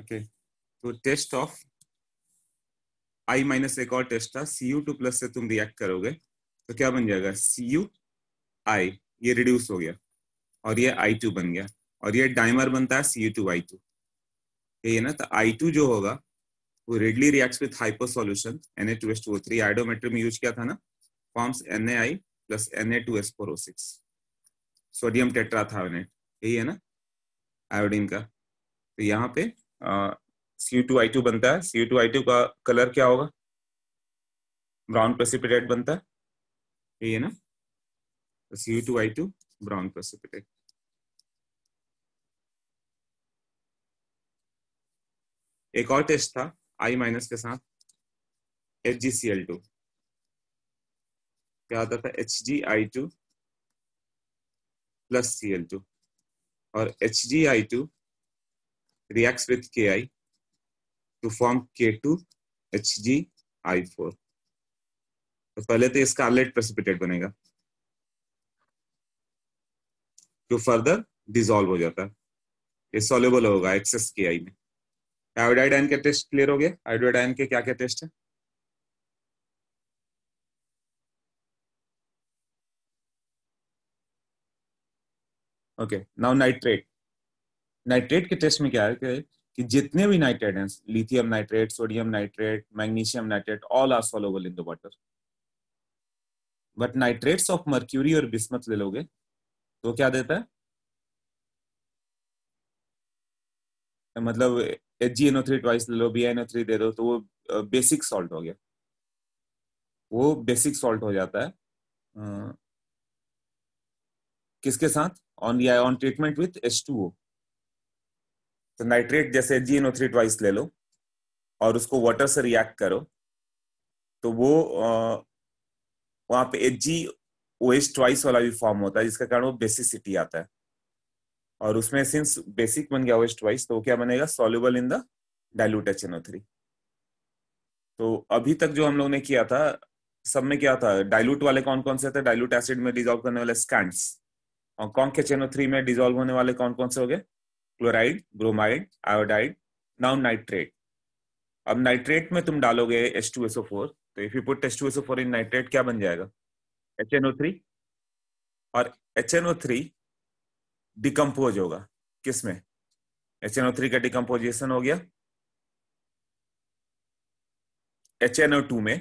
okay तो test of I minus एक और टेस्ट था सी यू टू प्लस से तुम रिएक्ट करोगे तो क्या बन जाएगा सी यू आई ये रिड्यूस हो गया और ये आई टू बन गया और ये डाइमर बनता है C U two I two यही ना तो आई टू जो होगा वो readily reacts with hyper solution N A two S two three में यूज किया था ना forms N A I plus N A two S four O six sodium tetrathionate यही है ना आयोडीन का तो यहाँ पे सी टू आई टू बनता है सी टू आई टू का कलर क्या होगा ब्राउन प्रेसिपिटेट बनता है यही है ना तो C two I two brown precipitate एक और टेस्ट था आई माइनस के साथ H G C L two क्या होता था H G I two plus C L two और H G I two reacts with Ki to form K2HgI4. तो पहले तो अलेट प्रेसिपिटेट बनेगा जो फर्दर डिजोल्व हो जाता है ये सोल्यूबल होगा एक्सेस के आई में आयोडाइड आयन के टेस्ट क्लियर हो गए आयोडाइड आयन के क्या क्या टेस्ट है ओके नाउ नाइट्रेट नाइट्रेट के टेस्ट में क्या है कि, जितने भी नाइट्रेट हैं lithium nitrate sodium nitrate magnesium nitrate all are soluble in the water but nitrates of mercury और बिस्मत ले लोगे तो क्या देता है मतलब H G N O three twice ले लो बी एन ओ थ्री दे दो तो वो बेसिक सॉल्ट हो गया वो बेसिक सॉल्ट हो जाता है किसके साथ on on treatment with H two O तो नाइट्रेट जैसे जी ओ थ्री ट्वाइस ले लो और उसको वाटर से रिएक्ट करो तो वो वहां पे H G O S twice वाला भी फॉर्म होता है जिसका कारण वो बेसिसिटी आता है और उसमें सिंस बेसिक बन गया ओ वाइस ट्वाइस तो क्या बनेगा soluble in the dilute H O three तो अभी तक जो हम लोग ने किया था सब में क्या था डाइल्यूट वाले कौन कौन से थे डाइल्यूट एसिड में डिजोल्व करने वाले स्कैंड्स और कॉन्केचेनो थ्री में डिजोल्व होने वाले कौन कौन से हो गए chloride bromide iodide now nitrate अब नाइट्रेट में तुम डालोगे एस टू एसओ फोर तो if you put S two S O four in nitrate क्या बन जाएगा एच एन ओ थ्री और H N O three decompose होगा किस में एच एन ओ थ्री का डिकम्पोजिशन हो गया एच एन ओ टू में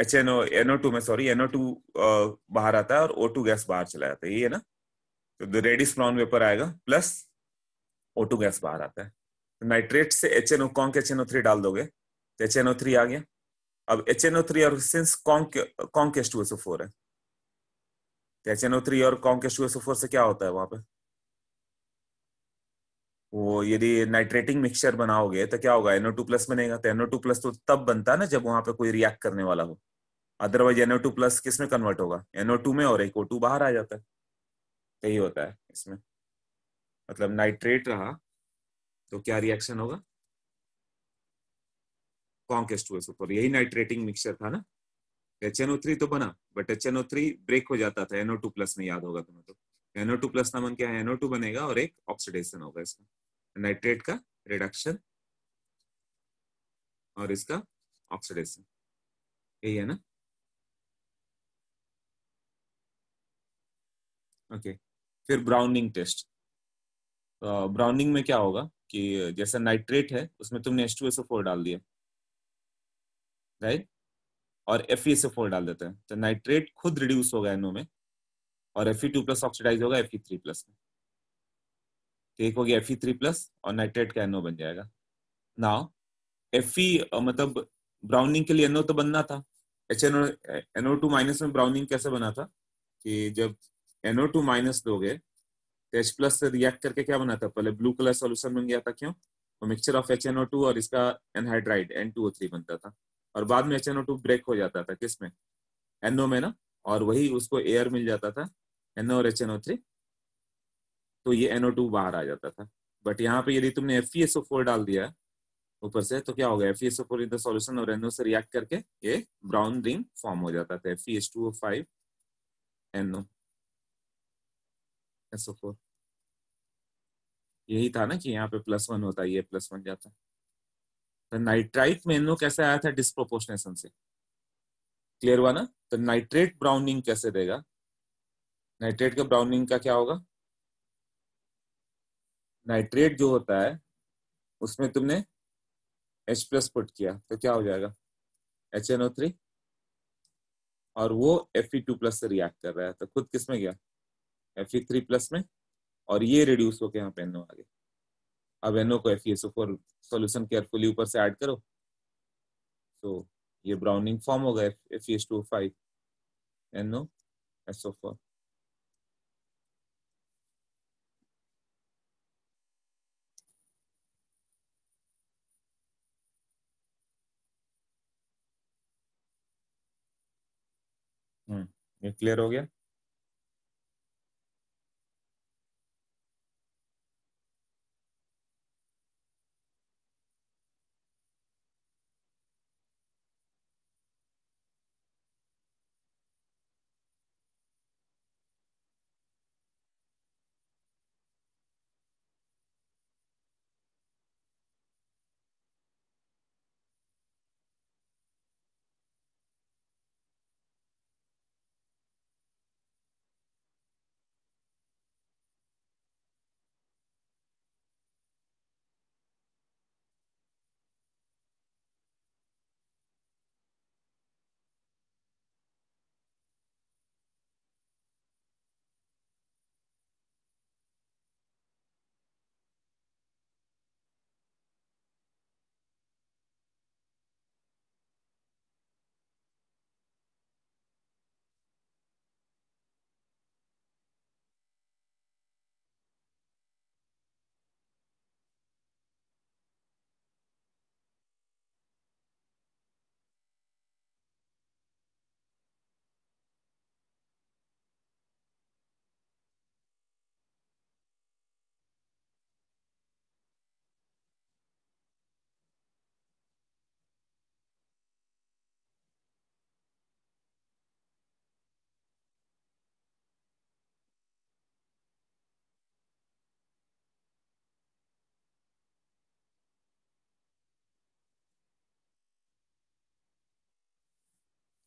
H N O N O two में सॉरी एनओ टू बाहर आता है और ओ टू गैस बाहर चला जाता है ये है ना तो रेडिस ब्राउन वेपर आएगा प्लस ओटो गैस बाहर आता है तो नाइट्रेट से H N O conc H N O three डाल दोगे तो एच एन ओ थ्री आ गया अब एच एन ओ थ्री और since conc conc S two S O four है तो एच एन ओ थ्री और conc S two S O four से क्या होता है वहां पे वो यदि नाइट्रेटिंग मिक्सचर बनाओगे तो क्या होगा एनओ टू प्लस बनेगा तो एनओ टू प्लस तो तब बनता है ना जब वहां पे कोई रिएक्ट करने वाला हो अदरवाइज एनओ टू प्लस किस में कन्वर्ट होगा एनओ टू में और एक ओ टू बाहर आ जाता है यही होता है इसमें मतलब नाइट्रेट रहा तो क्या रिएक्शन होगा कॉन्केस्ट हुए सुपर यही नाइट्रेटिंग मिक्सचर था ना एच एन ओ थ्री तो बना but H N O three break हो जाता था एनओ टू प्लस में याद होगा तुम्हें तो एनओ टू प्लस नाम क्या है एनओ टू बनेगा और एक ऑक्सीडेशन होगा इसका नाइट्रेट का रिडक्शन और इसका ऑक्सीडेशन यही है ना ओके okay. फिर ब्राउनिंग टेस्ट ब्राउनिंग में क्या होगा कि जैसा नाइट्रेट है उसमें तुमने एस टू एस फोर डाल दिया राइट और एफ ई एस फोर डाल देते हैं तो नाइट्रेट खुद रिड्यूस होगा एनओ में और F E two plus oxidise होगा एफ ई थ्री प्लस में तो एक हो गया एफ ई थ्री प्लस और नाइट्रेट का एनओ बन जाएगा ना एफ ई मतलब ब्राउनिंग के लिए एनओ तो बनना था H NO NO two minus में ब्राउनिंग कैसे बना था कि जब एनओ टू माइनस दोगे तो एच प्लस से रिएक्ट करके क्या बना था पहले ब्लू कलर सोल्यूशन बन गया था क्यों तो mixture of H NO two और इसका anhydride N two O three बनता था और बाद में एच एनओ टू ब्रेक हो जाता था किसमें एनओ में ना और वही उसको एयर मिल जाता था एनओ और एच एनओ थ्री तो ये एनओ टू बाहर आ जाता था बट यहाँ पे यदि तुमने F E S O four डाल दिया ऊपर से तो क्या हो गया F E S O four in the solution और एनओ से रिएक्ट करके ये ब्राउन रिंग फॉर्म हो जाता था F E S two O five NO O four यही था ना कि यहाँ पे प्लस वन होता है ये प्लस वन जाता तो नाइट्राइट मेनू कैसे आया था डिस्प्रोपोर्शनेशन से क्लियर हुआ ना तो नाइट्रेट ब्राउनिंग कैसे देगा नाइट्रेट के ब्राउनिंग का क्या होगा नाइट्रेट जो होता है उसमें तुमने H प्लस पुट किया तो क्या हो जाएगा एच एन ओ थ्री और वो Fe2 प्लस से रिएक्ट कर रहा है तो खुद किस में गया एफ थ्री प्लस में और ये रिड्यूस होके यहाँ पे एनओ आ गए अब एनओ को एफ फोर सोल्यूशन केयरफुली ऊपर से ऐड करो तो ये ब्राउनिंग फॉर्म होगा F S two five NO SO four ये क्लियर हो गया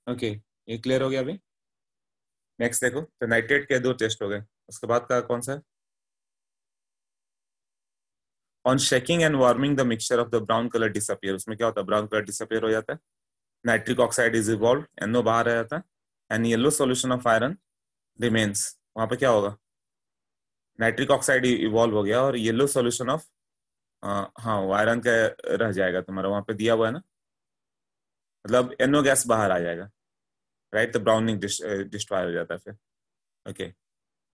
ओके ये क्लियर हो गया अभी नेक्स्ट देखो तो नाइट्रेट के दो टेस्ट हो गए उसके बाद का कौन सा है on shaking and warming the mixture of the brown colour disappear उसमें क्या होता है ब्राउन कलर डिसअपियर हो जाता है nitric oxide is evolve NO बाहर आ जाता है and yellow solution of iron remains वहां पर क्या होगा नाइट्रिक ऑक्साइड इवॉल्व हो गया और येलो सोल्यूशन ऑफ हाँ आयरन हाँ, का रह जाएगा तुम्हारा वहां पर दिया हुआ है ना मतलब एनो गैस बाहर आ जाएगा राइट तो ब्राउनिंग डिस्ट्रॉय हो जाता है फिर ओके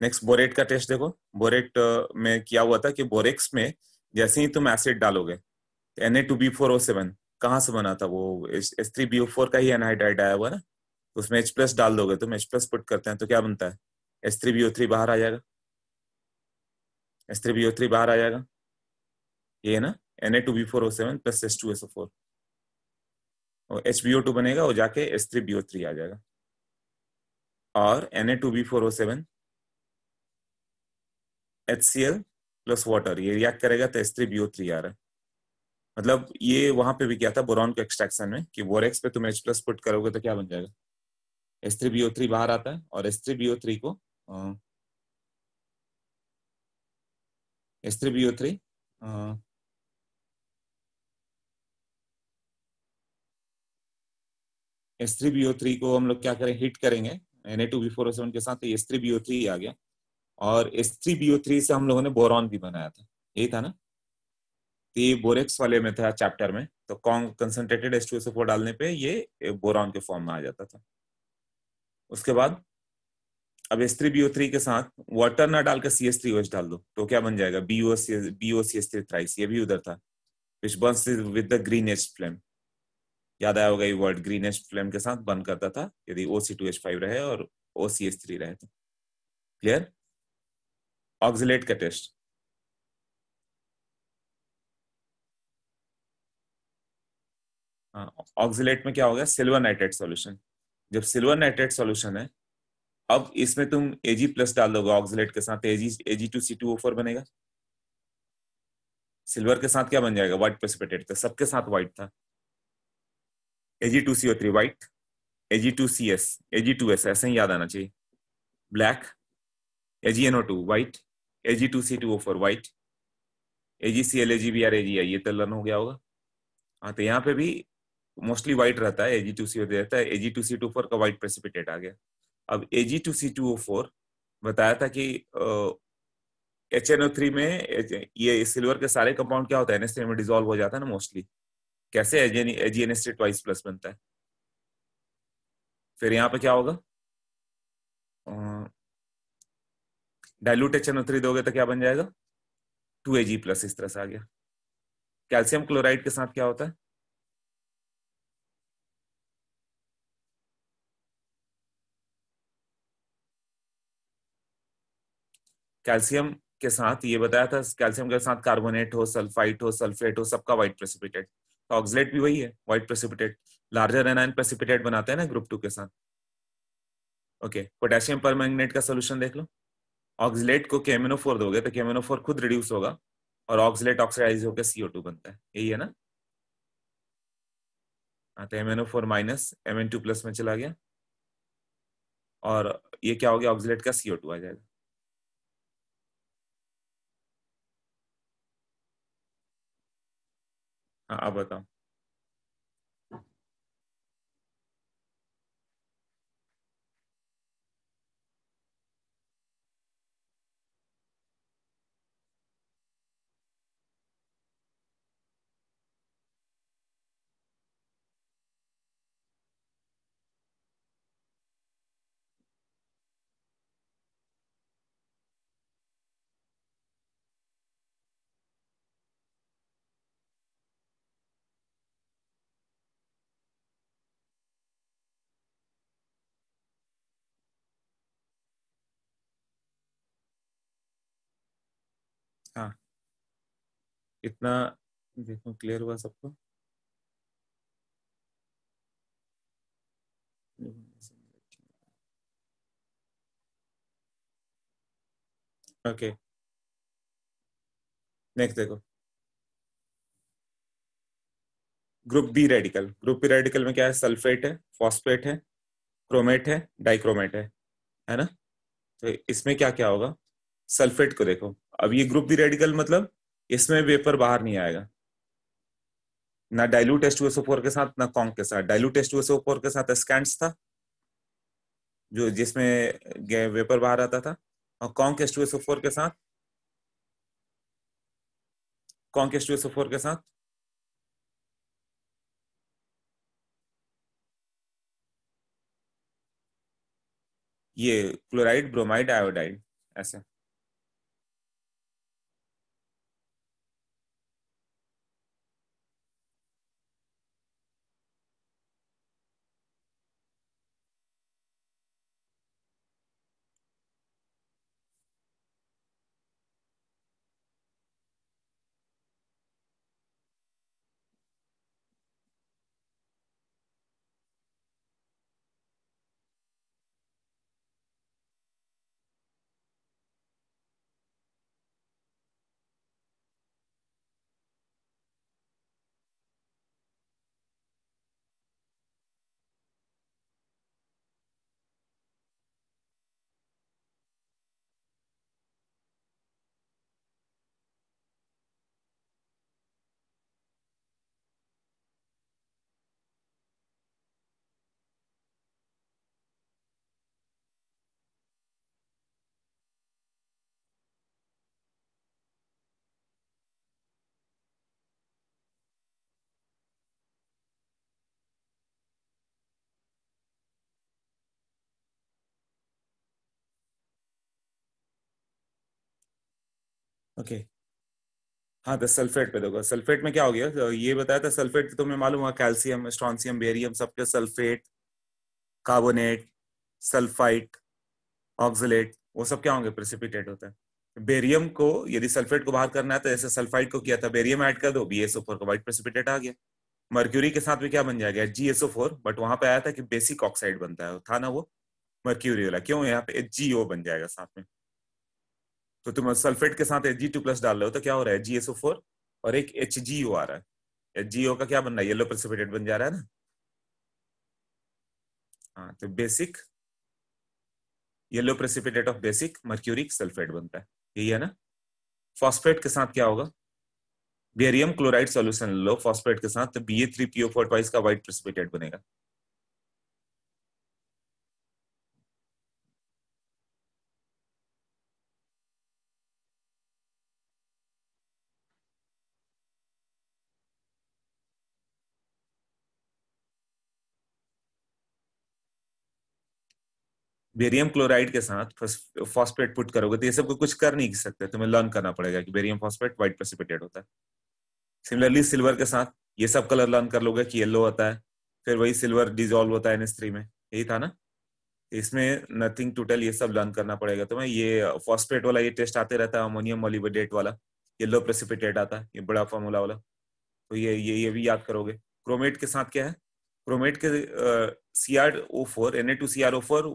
नेक्स्ट बोरेट का टेस्ट देखो बोरेट uh, में क्या हुआ था कि बोरेक्स में जैसे ही तुम एसिड डालोगे तो N A two B four O seven कहाँ से बना था वो S three B O four का ही एनहाइड्राइड आया हुआ ना उसमें एच प्लस डाल दोगे तुम एच प्लस पुट करते हैं तो क्या बनता है S three B O three बाहर आ जाएगा S three B O three बाहर आ जाएगा ये है ना N A two B four O seven plus S two S O four और एच बी ओ टू बनेगा और जाके S three B O three आ जाएगा और N A two B four O seven H C L plus water ये react करेगा तो S three B O three आ रहा है मतलब ये वहां पे भी क्या था बोरॉन के एक्सट्रैक्शन में कि बोरेक्स पे तुम एच प्लस पुट करोगे तो क्या बन जाएगा S three B O three बाहर आता है और S three B O three को S three B O three S three B O three को हम लोग क्या करें हिट करेंगे N A two B four O seven के साथ S three B O three आ गया और S three B O three से हम लोगों ने बोरॉन भी बनाया था यही था ना तो ये बोरेक्स वाले में था चैप्टर में तो कॉन्ग concentrated S two S four डालने पे ये बोरॉन के फॉर्म में आ जाता था उसके बाद अब S three B O three के साथ वाटर ना डालकर C S three O H डाल दो तो क्या बन जाएगा B O C B O C S three thrice ये भी उधर था which burns with the green H flame याद आया होगा ये वर्ड ग्रीनिश फ्लेम के साथ बन करता था यदि O C two H five रहे और ओ सी एच थ्री रहे तो क्लियर ऑक्सिलेट का टेस्ट ऑक्सिलेट हाँ, में क्या हो गया सिल्वर नाइट्रेट सॉल्यूशन जब सिल्वर नाइट्रेट सॉल्यूशन है अब इसमें तुम एजी प्लस डाल दोगे ऑक्सिलेट के साथ AG AG two C two O four बनेगा सिल्वर के साथ क्या बन जाएगा व्हाइट प्रेसिपिटेट था सबके साथ व्हाइट था Ag2CO3 white, Ag2CS, Ag2S ऐसे ही याद आना चाहिए black AgNO2 white, Ag2C2O4 white, AgCl, AgBr, AgI ये तलन हो गया होगा हाँ तो यहाँ पे भी मोस्टली व्हाइट रहता है सी रहता है फोर का व्हाइट प्रेसिपिटेट आ गया अब Ag2C2O4 बताया था कि एच एन ओ थ्री में ये सिल्वर के सारे कंपाउंड क्या होता है एनएसए में डिजोल्व हो जाता है ना मोस्टली कैसे एजीएनएस से ट्वाइस प्लस बनता है फिर यहां पे क्या होगा डायलूट एच एन थ्री दोगे तो क्या बन जाएगा टू ए जी प्लस इस तरह से आ गया कैल्शियम क्लोराइड के साथ क्या होता है कैल्शियम के साथ ये बताया था कैल्शियम के साथ कार्बोनेट हो सल्फाइट हो सल्फेट हो सबका व्हाइट प्रेसिपिटेट तो ऑक्सलेट भी वही है white precipitate larger anion precipitate बनाते हैं ना ग्रुप टू के साथ ओके पोटेशियम पर का सोल्यूशन देख लो ऑक्सलेट को केमिनोफोर दोगे तो केमिनोफोर खुद रिड्यूस होगा और ऑक्सलेट ऑक्सीडाइज होकर सीओ टू बनता है यही है ना हाँ तो M four minus M N two plus में चला गया और ये क्या हो गया ऑक्सलेट का सीओ टू आ जाएगा А, об этом. हाँ इतना देखो क्लियर हुआ सबको ओके नेक्स्ट देखो group B radical group B radical में क्या है सल्फेट है फॉस्फेट है क्रोमेट है डाइक्रोमेट है है ना तो इसमें क्या क्या होगा सल्फेट को देखो अब ये ग्रुप डी रेडिकल मतलब इसमें वेपर बाहर नहीं आएगा ना डाइल्यूट फोर के साथ ना कॉन्ग के साथ डाइल्यूट फोर के साथ स्कैंड था जो जिसमें वेपर बाहर आता था और कॉन्क फोर के साथ कॉन्क फोर के साथ ये क्लोराइड ब्रोमाइड आयोडाइड ऐसे ओके हाँ तो सल्फेट पे देखो सल्फेट में क्या हो गया तो ये बताया था सल्फेट तो मैं मालूम हुआ कैल्सियम स्ट्रॉन्सियम बेरियम सबके सल्फेट कार्बोनेट सल्फाइट ऑक्सलेट वो सब क्या होंगे प्रेसिपिटेट होता है बेरियम को यदि सल्फेट को बाहर करना है तो जैसे सल्फाइड को किया था बेरियम ऐड कर दो बी एस फोर का वाइट प्रेसिपिटेट आ गया मर्क्यूरी के साथ में क्या बन जाएगा जी एस फोर बट वहां पे आया था कि बेसिक ऑक्साइड बनता है था ना वो मर्क्यूरी वाला क्यों यहाँ पे जी बन जाएगा साथ में तो तुम सल्फेट के साथ एच प्लस डाल रहे हो तो क्या हो रहा है जीएसओ फोर और एक एच आ रहा है एच का क्या बन रहा है येलो प्रेसिपिटेट बन जा रहा है ना हाँ तो basic yellow precipitate of basic mercuric sulphate बनता है यही है ना फॉस्फेट के साथ क्या होगा बेरियम क्लोराइड सोल्यूशन लो फॉस्फेट के साथ तो B A three PO four twice का व्हाइट प्रेसिपिटेट बनेगा बेरियम क्लोराइड के साथ फॉस्फेट पुट करोगे तो ये सब को कुछ कर नहीं सकते तुम्हें लर्न करना पड़ेगा कि बेरियम फॉस्फेट व्हाइट प्रेसिपिटेट होता है सिमिलरली सिल्वर के साथ ये सब कलर लर्न कर लोगे कि येलो होता है फिर वही सिल्वर डिजोल्व होता है एनएसथ्री में यही था ना इसमें नथिंग टोटल ये सब लर्न करना पड़ेगा तुम्हें ये फॉस्फेट वाला ये टेस्ट आते रहता है अमोनियम मोलिबेडेट वाला येलो प्रेसिपिटेट आता है ये बड़ा फॉर्मूला वाला तो ये ये ये भी याद करोगे क्रोमेट के साथ क्या है प्रोमेट के C R O four N A two C R O four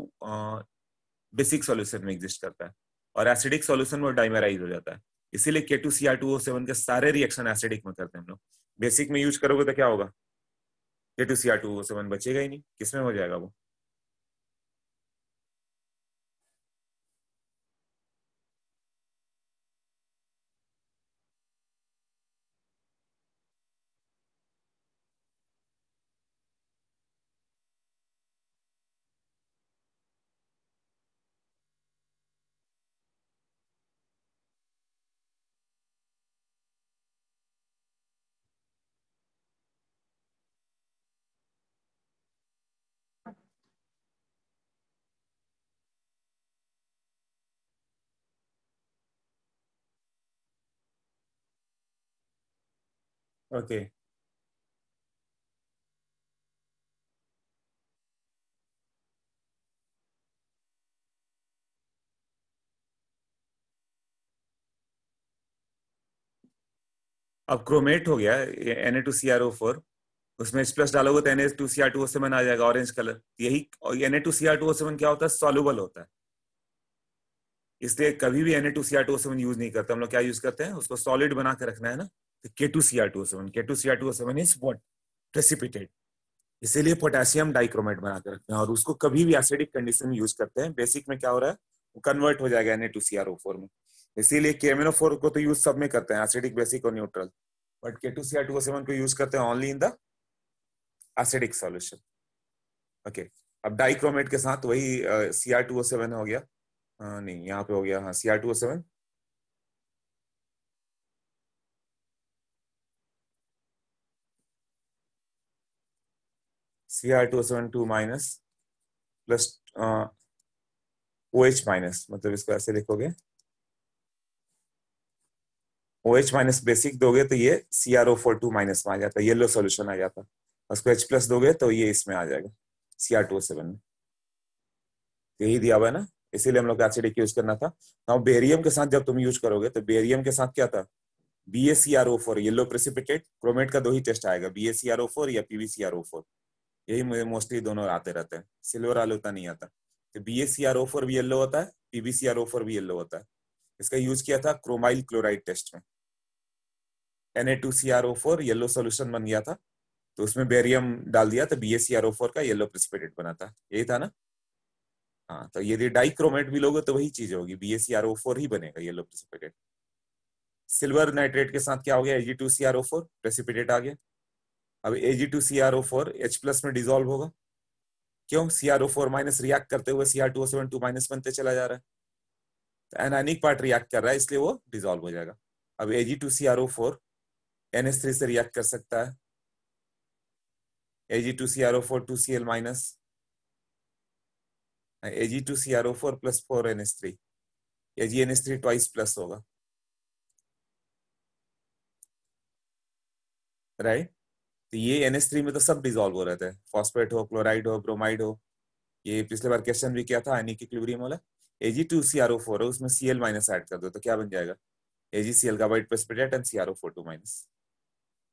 basic solution में एग्जिस्ट करता है और एसिडिक सोल्यूशन में डाइमेराइज हो जाता है इसीलिए K two C R two O seven के सारे रिएक्शन एसिडिक में करते हैं हम लोग बेसिक में यूज करोगे तो क्या होगा K two C R two O seven बचेगा ही नहीं किसमें हो जाएगा वो Okay. अब क्रोमेट हो गया N A two C R O four उसमें एच प्लस डालोगे तो N A two C R two O seven आ जाएगा ऑरेंज कलर यही N A two C R two O seven क्या होता है सॉल्यूबल होता है इसलिए कभी भी N A two C R two seven use नहीं करते हम लोग क्या यूज करते हैं उसको सॉलिड बना के रखना है ना the K2Cr2O7. K2Cr2O7 is what? Precipitate. इसीलिए पोटेशियम डाइक्रोमेट बना के रखते हैं और उसको कभी भी एसिडिक कंडीशन में यूज करते हैं बेसिक में क्या हो रहा है वो कन्वर्ट हो जाएगा N A two C R O four में इसीलिए के एम एन ओ फोर को तो यूज सब में करते हैं एसिडिक बेसिक और neutral but K two C R two seven को यूज करते हैं only in the acidic solution okay अब डाइक्रोमेट के साथ वही C R two O seven हो गया आ, uh, नहीं यहाँ पे हो गया हाँ C R two O seven Cr272 minus plus O H minus मतलब इसको ऐसे लिखोगे ओ एच माइनस बेसिक दोगे तो ये C R O four two minus में आ जाता है येलो सोल्यूशन आ जाता है उसको एच प्लस दोगे तो ये इसमें आ जाएगा सी आर टू सेवन में यही दिया हुआ है ना इसीलिए हम लोग एसिडिक यूज करना था ना बेरियम के साथ जब तुम यूज करोगे तो बेरियम के साथ क्या था B S C R O four yellow precipitate chromate का दो ही टेस्ट आएगा B S C R O four या पीवीसीआर ओ फोर यही मुझे मोस्टली दोनों आते रहते हैं सिल्वर आलू आलूता नहीं आता तो B S C R O four भी येल्लो होता है पीबी सी आर ओ भी येल्लो होता है इसका यूज किया था क्रोमाइल क्लोराइड टेस्ट में N A two C R O four yellow solution बन गया था तो उसमें बेरियम डाल दिया तो B S C R O four का येल्लो प्रिस्पेटेड बना था यही था ना हाँ तो यदि डाइक्रोमेट भी लोगे तो वही चीज होगी B S C R O four ही बनेगा येल्लो प्रिस्पेटेड सिल्वर नाइट्रेट के साथ क्या हो गया AG two C R O four precipitate आ गया अब AG two C R O four H plus में डिजोल्व होगा क्यों C R O four minus react करते हुए C R two O seven two minus बनते चला जा रहा है तो एनाइनिक पार्ट रिएक्ट कर रहा है इसलिए वो डिजोल्व हो जाएगा अब AG two C R O four N S three से रिएक्ट कर सकता है AG two C R O four two C L minus AG two C R O four plus four N S three AG N S three twice plus होगा right तो ये three में तो सब डिजोल्व हो रहे थे फॉस्फेट हो क्लोराइड हो ब्रोमाइड हो ये पिछले बार क्वेश्चन भी किया था एनी की क्लिबरियम वाला Ag2CrO4 है उसमें एल माइनस एड कर दो तो क्या बन जाएगा एल का white precipitate and four two minus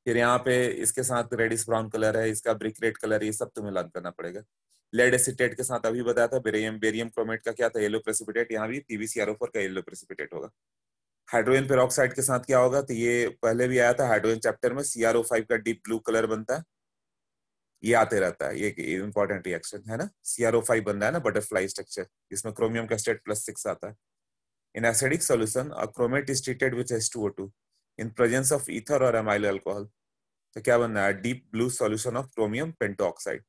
फिर यहाँ पे इसके साथ रेडिस ब्राउन कलर है इसका ब्रिक रेड कलर ये सब तुम्हें लाद करना पड़ेगा लेड एसिटेट के साथ अभी बताया था बेरियम बेरियम क्रोमेट का क्या था येलो प्रेसिपिटेट यहाँ भी पीवीसीआरओ फोर का येलो प्रेसिपिटेट होगा हाइड्रोजन पेरोक्साइड के साथ क्या होगा तो ये पहले भी आया था हाइड्रोजन चैप्टर में सी फाइव का डीप ब्लू कलर बनता है ये आते रहता है ये इंपॉर्टेंट रिएक्शन है ना सीआरओ फाइव बन रहा है ना बटरफ्लाई स्ट्रक्चर इसमें क्रोमियम का स्टेट प्लस सिक्स आता है in acidic solution chromate is treated with S two O two in presence of ether और एमाइल अल्कोहल तो क्या बन रहा है deep blue solution of chromium pentoxide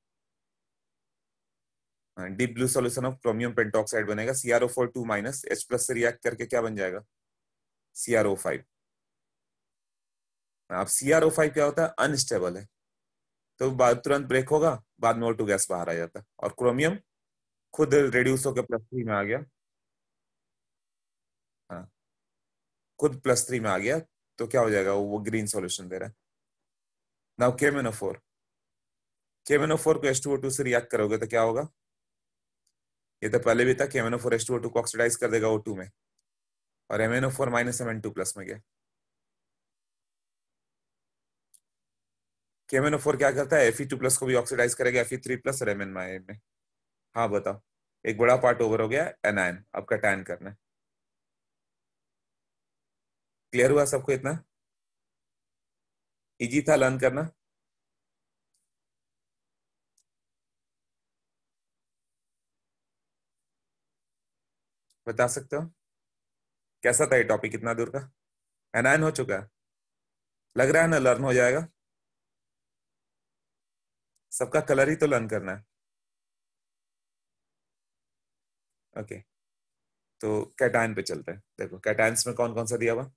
deep blue solution of chromium pentoxide बनेगा CRO four two minus H plus से react करके क्या बन जाएगा सीआरओ फाइव अब सीआरओ फाइव क्या होता है अनस्टेबल है तो बाद तुरंत ब्रेक होगा बाद में ओ गैस बाहर आ जाता है और क्रोमियम खुद रेड्यूस होकर प्लस थ्री में आ गया हाँ खुद प्लस थ्री में आ गया तो क्या हो जाएगा वो ग्रीन सॉल्यूशन दे रहा है नाउ फोर केमेनोफोर फोर को एस टू ओ टू से रिएक्ट करोगे तो क्या होगा ये तो पहले भी था four S two O two को ऑक्सीडाइज कर देगा ओ टू में और M N O four minus M N two plus में गया केमेनो फोर क्या करता है एफ टू प्लस को भी ऑक्सीडाइज करेगा एफ थ्री प्लस रेमेन में हाँ बताओ एक बड़ा पार्ट ओवर हो गया एन एनायन आपका टैन करना है क्लियर हुआ सबको इतना इजी था लर्न करना बता सकते हो कैसा था ये टॉपिक कितना दूर का एनायन हो चुका है लग रहा है ना लर्न हो जाएगा सबका कलर ही तो लर्न करना है ओके तो कैटायन पे चलते हैं देखो कैटाइन में कौन कौन सा दिया हुआ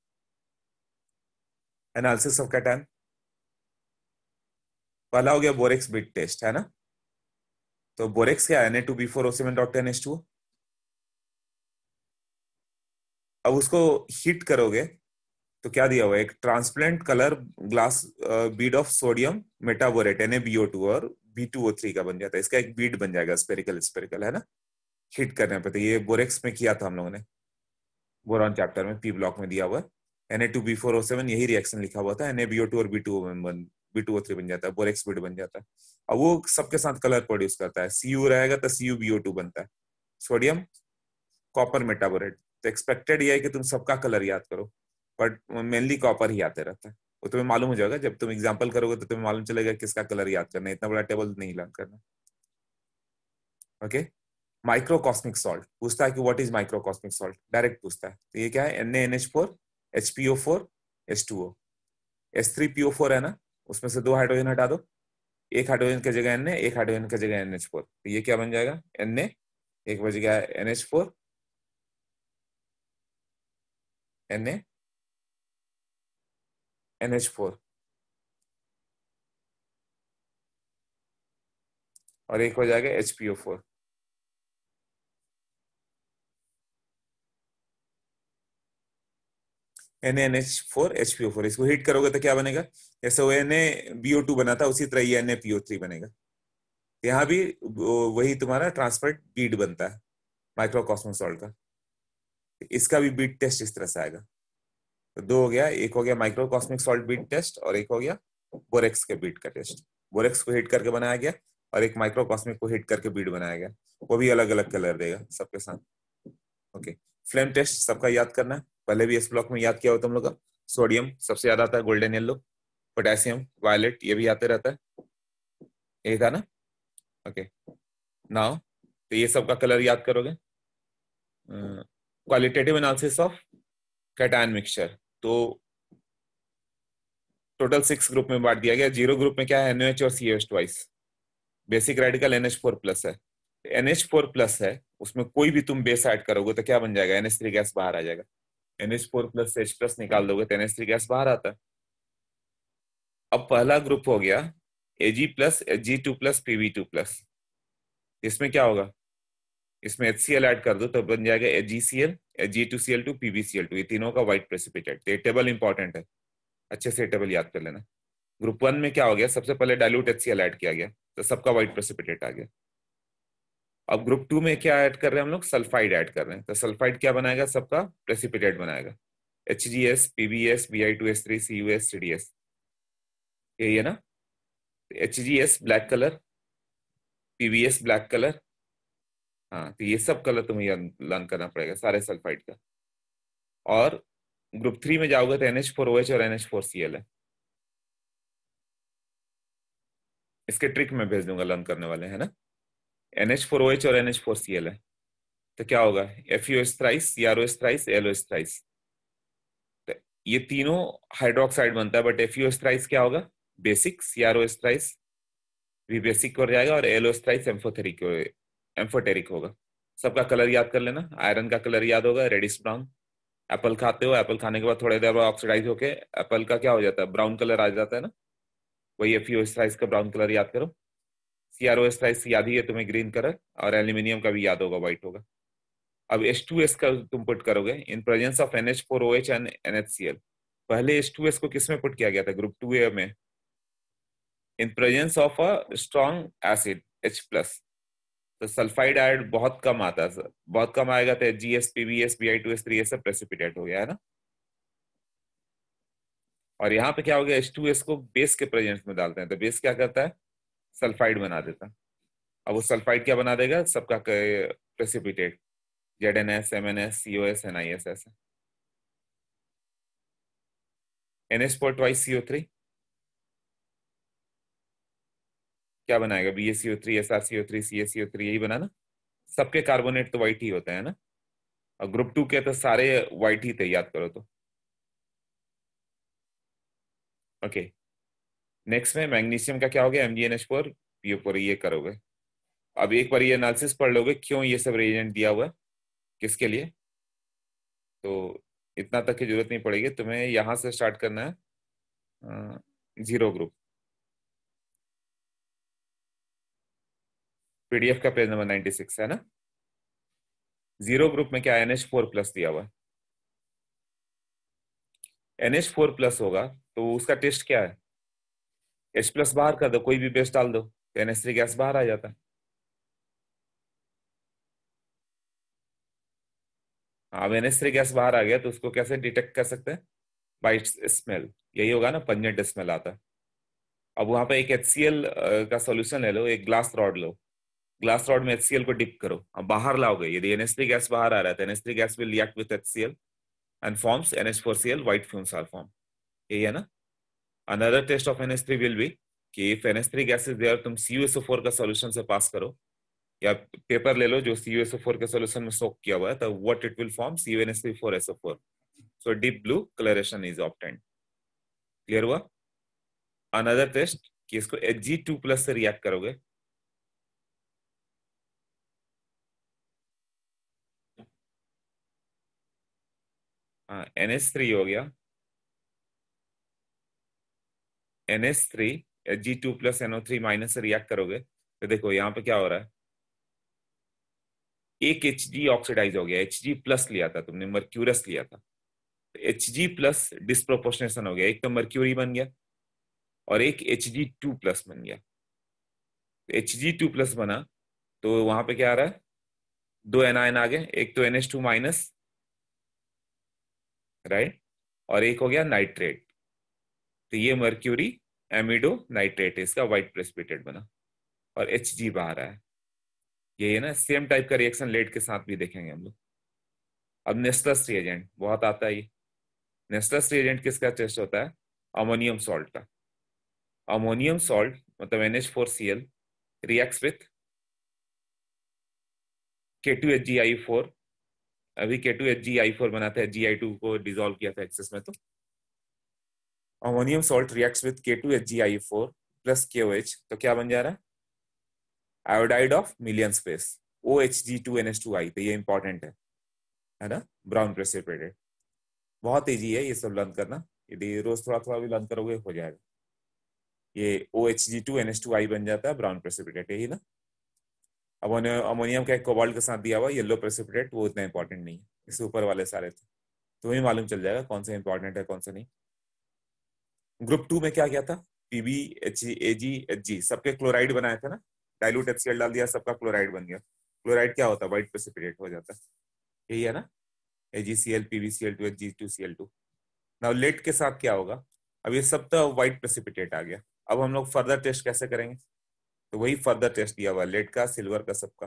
एनालिसिस ऑफ कैटाइन पहला हो गया बोरेक्स बिट टेस्ट है ना तो बोरेक्स क्या है टू अब उसको हीट करोगे तो क्या दिया हुआ है एक transparent colour glass bead of sodium metaborate BO two और बी टू ओ थ्री का बन जाता है इसका एक बीड बन जाएगा स्पेरिकल स्पेरिकल है ना हीट करने पर तो ये बोरेक्स में किया था हम लोगों ने बोरॉन चैप्टर में पी ब्लॉक में दिया हुआ है N two B four O seven यही रिएक्शन लिखा हुआ था एन ए बीओ टू और बी टू बन बी टू ओ थ्री बन जाता है बोरेक्स बीड बन जाता है अब वो सबके साथ कलर प्रोड्यूस करता है सी रहेगा तो सी यू बीओ टू बनता है सोडियम कॉपर मेटाबोरेट तो एक्सपेक्टेड ये है कि तुम सबका कलर याद करो बट मेनली कॉपर ही आते रहता है वो तुम्हें मालूम हो जाएगा जब तुम एग्जाम्पल करोगे तो तुम्हें मालूम चलेगा किसका कलर याद करना है इतना बड़ा टेबल नहीं लर्न करना ओके माइक्रोकॉस्मिक सॉल्ट पूछता है कि what is microcosmic salt direct पूछता है तो ये क्या है N N H four H P O four H two O S three P O four है ना उसमें से दो हाइड्रोजन हटा दो एक हाइड्रोजन की जगह एन ए एक हाइड्रोजन की जगह एन एच फोर तो ये क्या बन जाएगा एन ए एक बज गया N H four Na NH4 और एक हो जाएगा HPO4 ओ फोर इसको हीट करोगे तो क्या बनेगा जैसे वो टू बना था उसी तरह ये थ्री बनेगा यहां भी वही तुम्हारा ट्रांसफर्ट बीड बनता है माइक्रोकॉस्मोसॉल्ट का इसका भी बीट टेस्ट इस तरह से आएगा तो दो हो गया एक हो गया माइक्रोकॉस्मिक सॉल्ट बीट टेस्ट और एक हो गया बोरेक्स के बीट का टेस्ट बोरेक्स को हिट करके बनाया गया और एक माइक्रोकॉस्मिक को हिट करके बीट बनाया गया वो भी अलग अलग कलर देगा सबके साथ ओके फ्लेम टेस्ट सबका याद करना पहले भी इस ब्लॉक में याद किया हो तुम लोग का सोडियम सबसे ज्यादा आता है गोल्डन येल्लो पोटेशियम वायलेट ये भी आते रहता है ये था ना ओके नाउ तो ये सबका कलर याद करोगे qualitative analysis of cation mixture तो टोटल सिक्स ग्रुप में बांट दिया गया जीरो ग्रुप में क्या है एनएच और C H twice basic radical NH four plus है एनएच फोर प्लस है उसमें कोई भी तुम बेस ऐड करोगे तो क्या बन जाएगा एनएच थ्री गैस बाहर आ जाएगा एनएच फोर प्लस से एच प्लस निकाल दोगे तो एनएच थ्री गैस बाहर आता है अब पहला ग्रुप हो गया A G plus H G two plus PB two plus इसमें क्या होगा इसमें एच ऐड कर दो तो बन जाएगा H G C L H G two C L two PBCL two ये तीनों का व्हाइट प्रेसिपिटेट तो ये टेबल इंपॉर्टेंट है अच्छे से टेबल याद कर लेना ग्रुप वन में क्या हो गया सबसे पहले डायलूट एच ऐड किया गया तो सबका व्हाइट प्रेसिपिटेट आ गया अब ग्रुप टू में क्या ऐड कर रहे हैं हम लोग सल्फाइड ऐड कर रहे हैं तो सल्फाइड क्या बनाएगा सबका प्रेसिपिटेट बनाएगा H G S P B S B I two S three C U S C D S यही है ना H G S black colour P B S black colour हाँ तो ये सब कलर तुम्हें लर्न करना पड़ेगा सारे सल्फाइड का और ग्रुप थ्री में जाओगे तो एनएच फोर ओ एच और एनएच फोर सी एल है इसके ट्रिक में भेज दूंगा लर्न करने वाले है ना एनएच फोर ओ एच और एनएच फोर सी एल है तो क्या होगा F U S thrice C R O S thrice L S thrice तो ये तीनों हाइड्रोक्साइड बनता है but F U S thrice क्या होगा basic C R S thrice भी बेसिक और जाएगा और L O S thrice amphoteric amphoteric होगा सबका कलर याद कर लेना आयरन का कलर याद होगा रेडिस ब्राउन एप्पल खाते हो एप्पल खाने के बाद थोड़ी देर बाद ऑक्सीडाइज होके एप्पल का क्या हो जाता है ब्राउन कलर आ जाता है ना वही एफ का ब्राउन कलर याद करो सी आर ओ एस्ट्राइस याद ही है तुम्हें ग्रीन कलर और एल्यूमिनियम का भी याद होगा व्हाइट होगा अब एस टू एस का तुम पुट करोगे in presence of N H four O H and N H C L पहले एस टू एस को किस में पुट किया गया था ग्रुप टू ए में in presence of a strong acid H plus तो सल्फाइड आयड बहुत कम आता सर बहुत कम आएगा तो G S P B S B I two S three सब प्रेसिपिटेट हो गया है ना और यहाँ पे क्या हो गया एच टू एस को बेस के प्रेजेंस में डालते हैं तो बेस क्या करता है सल्फाइड बना देता है अब वो सल्फाइड क्या बना देगा सबका precipitate Z N S M N S CO S N I S S N S four twice CO three क्या बनाएगा B S C O three S R C O three C S C O three यही बनाना सबके carbonate तो white ही होते हैं ना और ग्रुप टू के तो सारे वाइट ही थे याद करो तो ओके नेक्स्ट में मैग्नीशियम का क्या हो गया M G N H four PO four ये करोगे अब एक बार ये एनालिसिस पढ़ लोगे क्यों ये सब रेजेंट दिया हुआ है किसके लिए तो इतना तक की जरूरत नहीं पड़ेगी तुम्हें यहाँ से स्टार्ट करना है जीरो ग्रुप पीडीएफ का पेज नंबर 96 है ना जीरो ग्रुप में क्या एनएच फोर प्लस दिया हुआ है एनएच फोर प्लस होगा तो उसका टेस्ट क्या है एच प्लस बाहर कर दो कोई भी बेस डाल दो तो एन थ्री गैस बाहर आ जाता है अब एन थ्री गैस बाहर आ गया तो उसको कैसे डिटेक्ट कर सकते हैं बाई स्मेल यही होगा ना पंजेंट स्मेल आता है अब वहां पर एक एच का सोल्यूशन ले लो एक ग्लास रॉड लो ग्लास रॉड में एच को डिप करो अब बाहर लाओगे यदि एन गैस बाहर आ रहा है तो gas will react with H and forms N HCL four C L white fumes are form यही है ना another test of N S three will be कि if three gas is there तुम C U S O four का solution से pass करो या paper ले लो जो C U S O four के सोल्यूशन में सोक किया हुआ है तो what it will form C U N S S three four O four so deep blue colouration is obtained clear हुआ अनदर टेस्ट कि इसको एच जी टू प्लस से रिएक्ट करोगे एन एस थ्री हो गया N S three G two plus NO three minus से react करोगे तो देखो यहां पे क्या हो रहा है एक एच जी ऑक्सीडाइज हो गया एच जी प्लस लिया था तुमने मर्क्यूरस लिया था एच जी प्लस डिस्प्रोपोर्शनेशन हो गया एक तो मर्क्यूरी बन गया और एक एच जी टू प्लस बन गया एच जी टू प्लस बना तो वहां पे क्या आ रहा है दो एनआईन आ गए एक तो N H two minus right और एक हो गया नाइट्रेट तो ये मर्क्यूरी एमिडो नाइट्रेट है इसका व्हाइट प्रेसिपिटेट बना और एच जी बाहर आया ये है ना सेम टाइप का रिएक्शन लेड के साथ भी देखेंगे हम लोग अब नेस्टस रिएजेंट बहुत आता है ये नेस्टस रिएजेंट किसका टेस्ट होता है अमोनियम सॉल्ट का अमोनियम सॉल्ट मतलब N H four C L react with K two H G I four अभी K two H G I four बना था जी आई टू को डिजोल्व किया था एक्सेस में तो ammonium salt react with K two H G I four plus K O H तो क्या बन जा रहा है iodide of Millon's base O H G two N H two I तो ये इंपॉर्टेंट है है ना ब्राउन प्रेसिपिटेड बहुत ईजी है ये सब लर्न करना यदि रोज थोड़ा थोड़ा भी लर्न करोगे हो जाएगा ये O H G two N H two I बन जाता है ब्राउन प्रेसिपिटेट यही ना अमोनियम का एक कोबाल्ट के साथ दिया हुआ येलो प्रेसिपिटेट वो इतना इंपॉर्टेंट नहीं है इससे ऊपर वाले सारे थे तो तो मालूम चल जाएगा कौन सा इंपॉर्टेंट है कौन सा नहीं ग्रुप टू में क्या क्या था PB H A G H G सबके क्लोराइड बनाया था ना डायलूट एच डाल दिया सबका क्लोराइड बन गया क्लोराइड क्या होता है वाइट प्रेसिपिटेट हो जाता यही है ना A G C L P B C L two H G two C L two now lead के साथ क्या होगा अब ये सब तो वाइट प्रेसिपिटेट आ गया अब हम लोग फर्दर टेस्ट कैसे करेंगे तो वही फर्दर टेस्ट दिया हुआ लेट का सिल्वर का सबका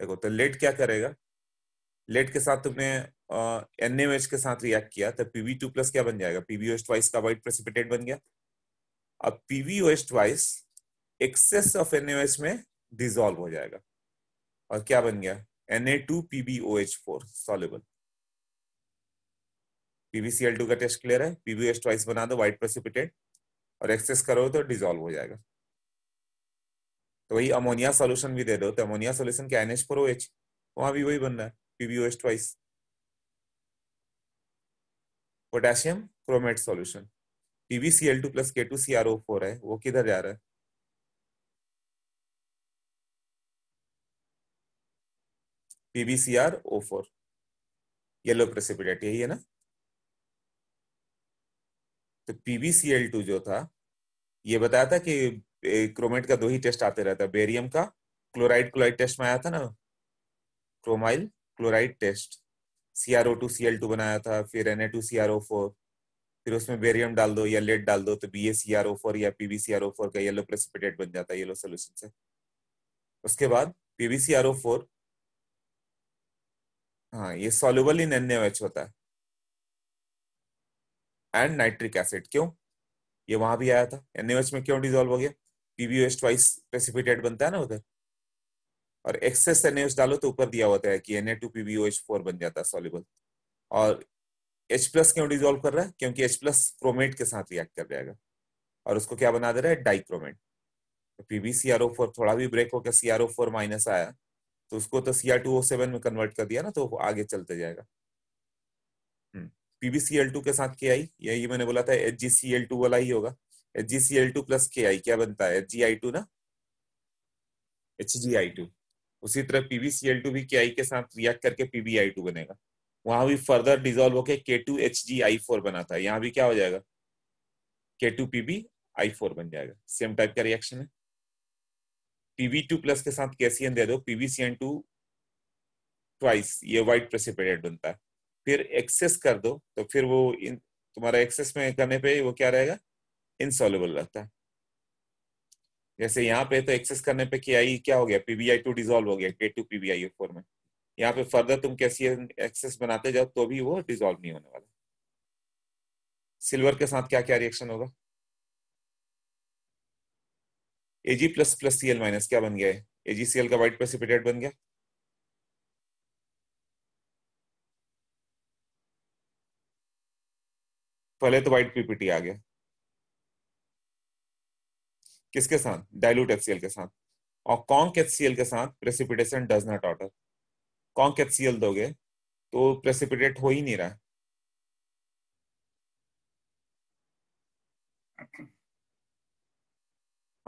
देखो तो लेट क्या करेगा लेट के साथ तुमने एन एम एच के साथ रिएक्ट किया तो पीवी टू प्लस क्या बन जाएगा पीवीओएच ट्वाइस का वाइट प्रेसिपिटेट बन गया अब PVOH twice excess of N M H में डिजोल्व हो जाएगा और क्या बन गया N A two H four soluble PBCL two का टेस्ट क्लियर है पीबीओएच ट्वाइस बना दो वाइट प्रेसिपिटेट और एक्सेस करो तो डिजोल्व हो जाएगा तो वही अमोनिया सोल्यूशन भी दे दो तो अमोनिया सोल्यूशन के एनएच फोर एच वहां भी वही बन रहा है PBOH twice potassium chromate PBCL two plus K two C R O four है वो किधर जा रहा है PBCR O four yellow precipitate यही है ना तो पीबीसीएल टू जो था ये बताया था कि क्रोमेट का दो ही टेस्ट आते रहता है बेरियम का क्लोराइड क्लोराइड टेस्ट में आया था ना chromyl chloride test CRO two C L two बनाया था फिर N A two C R O four फिर उसमें बेरियम डाल दो या लेड डाल दो तो B A C R O four या P B C R O four का येलो प्रेसिपिटेट बन जाता है येलो सोल्यूशन से उसके बाद P B C R O four हाँ ये सोल्यूबल इन एन एच होता है एंड नाइट्रिक एसिड क्यों ये वहां भी आया था एन में क्यों डिजोल्व हो गया पीबीओएस ट्वाइस प्रेसिपिटेट बनता है ना उधर और एक्सेस एनएस डालो तो ऊपर दिया होता है कि N A two PBO H four बन जाता है सॉल्युबल और एच प्लस क्यों डिजोल्व कर रहा है क्योंकि एच प्लस क्रोमेट के साथ रिएक्ट कर जाएगा और उसको क्या बना दे रहा है डाइक्रोमेट तो PB C R O four थोड़ा भी ब्रेक होकर C R O four minus आया तो उसको तो C R two O seven में कन्वर्ट कर दिया ना तो आगे चलते जाएगा पीबीसीएल हम्म। टू के साथ क्या आई यही मैंने बोला था H G C L two वाला ही होगा H G C L two plus K I क्या बनता है एच जी आई टू ना एच जी आई टू उसी तरह पीबीसीएल टू भी के आई के साथ रिएक्ट करके पीबीआई टू बनेगा वहां भी फर्दर डिजोल्व होकर K two H G I four बना था यहाँ भी क्या हो जाएगा के टू पीबी आई फोर बन जाएगा सेम टाइप का रिएक्शन है पीबी टू प्लस के साथ कैसियन दे दो पीबीसीएन टू ट्वाइस ये वाइट प्रेसिपिटेट बनता है फिर एक्सेस कर दो तो फिर वो इन तुम्हारा एक्सेस में करने पे वो क्या रहेगा इनसॉल्युबल रहता है जैसे यहाँ पे तो एक्सेस करने पे के आई e क्या हो गया पीबीआई टू डिजोल्व हो गया के टू पीबीआई फोर में यहाँ पे फर्दर तुम कैसी एक्सेस बनाते जाओ तो भी वो डिजोल्व नहीं होने वाला सिल्वर के साथ क्या क्या रिएक्शन होगा AG plus plus CL minus क्या बन गया है एजीसीएल का वाइट प्रेसिपिटेट बन गया पहले तो वाइट पीपीटी आ गया किसके साथ डायलूट एचसीएल के साथ और कॉन्क एच के साथ precipitation does not order conc H दोगे तो प्रेसिपिटेट हो ही नहीं रहा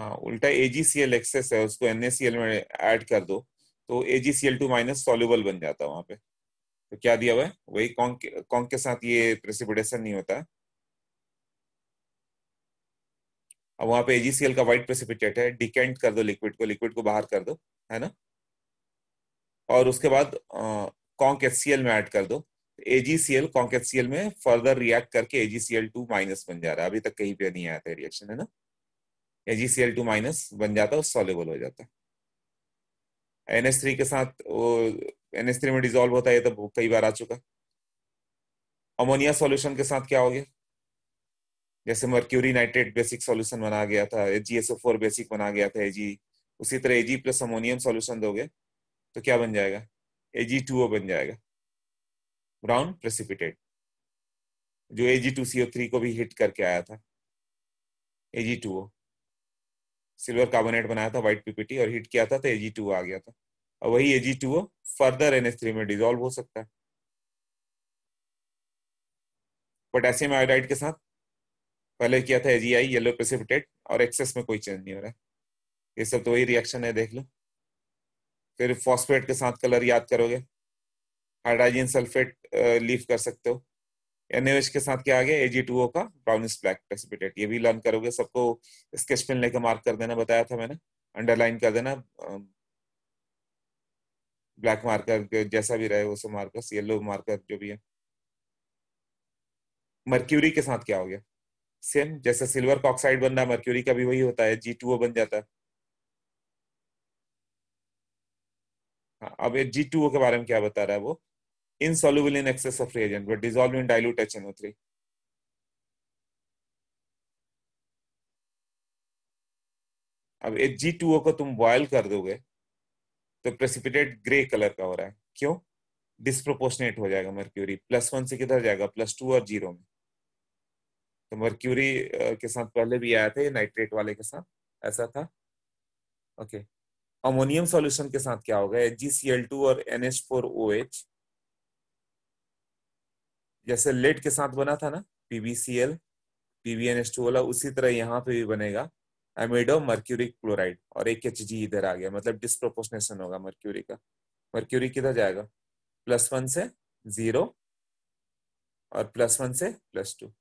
हाँ उल्टा एजीसीएल एक्सेस है उसको एनएसीएल में ऐड कर दो तो एजीसीएल टू माइनस सोल्यूबल बन जाता है वहां पे तो क्या दिया हुआ है वही कॉन्क कॉन्क के साथ ये प्रेसिपिटेशन नहीं होता है अब वहां पे एजीसीएल का व्हाइट प्रेसिपिटेट है डिकेंट कर दो लिक्विड को लिक्विड को बाहर कर दो है ना और उसके बाद कॉन्क एच में एड कर दो एजीसीएल कॉन्क एच में फर्दर रिएक्ट करके एजीसीएल टू माइनस बन जा रहा है अभी तक कहीं पे नहीं आया था रिएक्शन है ना एजीसीएल टू माइनस बन जाता है सॉलेबल हो जाता है एनएस थ्री के साथ वो एनएस थ्री में डिजोल्व होता है तो कई बार आ चुका अमोनिया सॉल्यूशन के साथ क्या हो गया जैसे मर्क्यूरी नाइट्रेट बेसिक सॉल्यूशन बना गया था जीएसओ फोर बेसिक बना गया था एजी उसी तरह एजी प्लस अमोनियम सोल्यूशन दोगे तो क्या बन जाएगा एजी टू ओ बन जाएगा ब्राउन प्रेसिपिटेट जो एजी टू सीओ थ्री को भी हिट करके आया था AG two O silver carbonate बनाया था व्हाइट पीपीटी और हिट किया था तो एजी टू आ गया था और वही AG two O further N three में डिजोल्व हो सकता है पोटेशियम आयोडाइड के साथ पहले किया था एजीआई येलो प्रेसिपिटेट और एक्सेस में कोई चेंज नहीं हो रहा है ये सब तो वही रिएक्शन है देख लो फिर फॉस्फेट के साथ कलर याद करोगे हाइड्रोजन सल्फेट लीव कर सकते हो एच के साथ क्या आ गया एजी टू का ब्राउनिस ब्लैक प्रेसिपिटेट ये भी लर्न करोगे सबको स्केच पेन लेके मार्क कर देना बताया था मैंने अंडरलाइन कर देना ब्लैक मार्कर जैसा भी रहे वो सब मार्कर येलो मार्कर जो भी है मर्क्यूरी के साथ क्या हो गया सेम जैसे सिल्वर का ऑक्साइड बनना है मर्क्यूरी का भी वही होता है जी टू ओ बन जाता है हाँ, अब ये जी टू ओ के बारे में क्या बता रहा है वो insoluble in excess of reagent but dissolve in dilute H NO three अब ये जी टू ओ को तुम बॉयल कर दोगे तो प्रेसिपिटेट ग्रे कलर का हो रहा है क्यों डिस्प्रोपोर्शनेट हो जाएगा मर्क्यूरी प्लस वन से किधर जाएगा प्लस टू और जीरो में तो मर्क्यूरी के साथ पहले भी आया था ये नाइट्रेट वाले के साथ ऐसा था ओके अमोनियम सॉल्यूशन के साथ क्या होगा जी सी एल टू और N H four O H जैसे लेट के साथ बना था ना पीबीएनएस टू वाला उसी तरह यहाँ पे भी बनेगा एमिडो मर्क्यूरिक क्लोराइड और एक एच जी इधर आ गया मतलब डिस्प्रोपोर्शनेशन होगा मर्क्यूरी का मर्क्यूरी किधर जाएगा प्लस वन से जीरो और प्लस वन से प्लस टू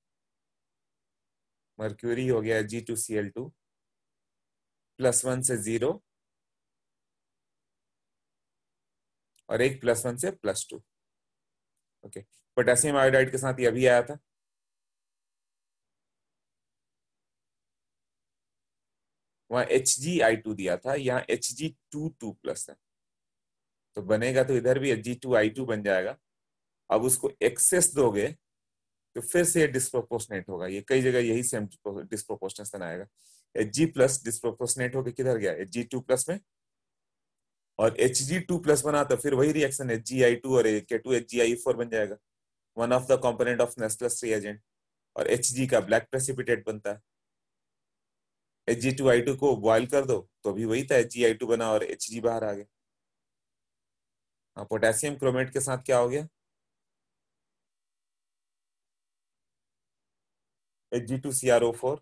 मर्क्यूरी हो गया G two C L two plus one से जीरो और एक प्लस वन से plus two okay potassium iodide के साथ ये अभी आया था वहां एच जी आई टू दिया था यहाँ H G two two plus है तो बनेगा तो इधर भी H G two I two बन जाएगा अब उसको एक्सेस दोगे तो फिर से ये डिस्प्रोपोर्शनेट होगा ये कई जगह यही सेम डिस्प्रोपोर्शनेशन आएगा एच जी प्लस डिस्प्रोपोर्शनेट होकर किधर गया एच जी टू प्लस में और एच जी टू प्लस बना तो फिर वही reaction H G I two और K two H G I four बन जाएगा one of the component of Nessler's reagent और एच जी का ब्लैक प्रेसिपिटेट बनता है H G two I two को बॉइल कर दो तो अभी वही था एच जी आई टू बना और एच जी बाहर आ गया पोटेशियम हाँ, क्रोमेट के साथ क्या हो गया Hg2CrO4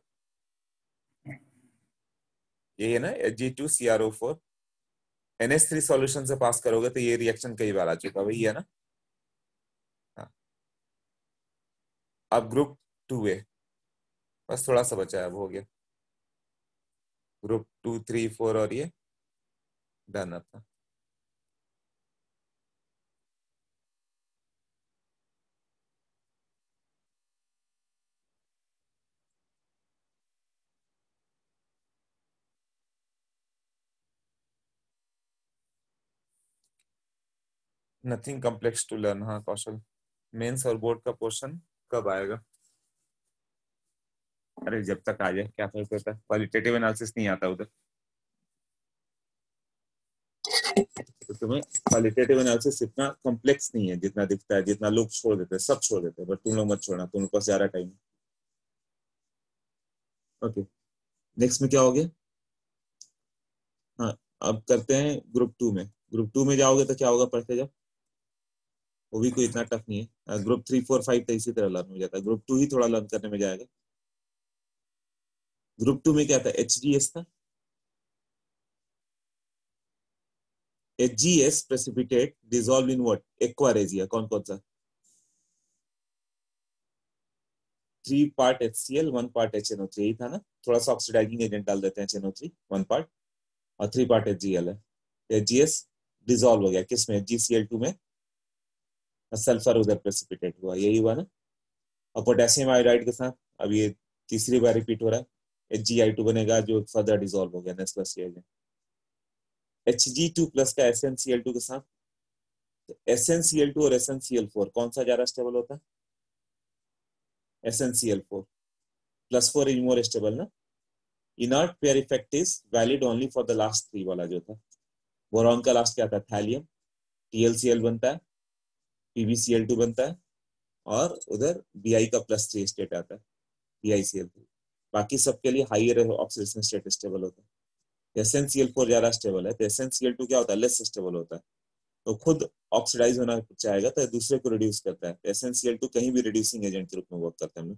यही है ना Hg2CrO4 NH3 सॉल्यूशन से पास करोगे तो ये रिएक्शन कई बार आ चुका वही है ना हाँ। अब ग्रुप टू है बस थोड़ा सा बचा है अब हो गया ग्रुप टू थ्री फोर और ये डन अपना नथिंग कॉम्प्लेक्स टू लर्न हाँ कौशल मेंस और बोर्ड का पोर्शन कब आएगा अरे जब तक आ जाए क्या फर्क पड़ता है क्वालिटेटिव एनालिसिस नहीं आता उधर तो तुम्हें क्वालिटेटिव एनालिसिस इतना कॉम्प्लेक्स नहीं है जितना दिखता है जितना लोग छोड़ देते हैं सब छोड़ देते हैं बट तुम लोग मत छोड़ना तुम लोग पास ज्यादा टाइम है ओके नेक्स्ट में क्या हो गया हाँ अब करते हैं ग्रुप टू में ग्रुप टू में जाओगे तो क्या होगा पढ़ते जाओ वो भी कोई इतना टफ नहीं है ग्रुप थ्री फोर फाइव तो इसी तरह लर्न हो जाता है ग्रुप टू ही थोड़ा लर्न करने में जाएगा ग्रुप टू में क्या था एच डी एस था H G S precipitate dissolve in aqua regia कौन कौन सा three part H C L one part H NO three यही था ना थोड़ा सा ऑक्सीडाइजिंग एजेंट डाल देते हैं H NO three one part और three part H G L है एच जी एस डिजोल्व हो गया किस में जी सी एल टू में सल्फर उधर प्रेसिपिटेट हुआ यही हुआ ना और पोटेशियम आयोडाइड के साथ अब ये तीसरी बार रिपीट हो रहा है एच जी आई टू बनेगा जो फर्दर डिजोल्व हो गया एच जी टू प्लस का S N C L two के साथ तो S N C L two और S N C L four कौन सा ज्यादा स्टेबल होता है S N C L four plus four is more stable ना inert pair effect is valid only for the last three वाला जो था बोरॉन का लास्ट क्या था थैलियम टीएलसीएल बनता है PbCl2 बनता है और उधर Bi का प्लस थ्री स्टेट आता है BiCl3 बाकी सबके लिए हाइयर ऑक्सीडेशन स्टेट स्टेबल होता है एन सी ज्यादा स्टेबल है तो एसएन क्या होता है लेस स्टेबल होता है तो खुद ऑक्सीडाइज होना चाहेगा तो दूसरे को रिड्यूस करता है टू कहीं भी रिड्यूसिंग एजेंट के रूप में वर्क करता है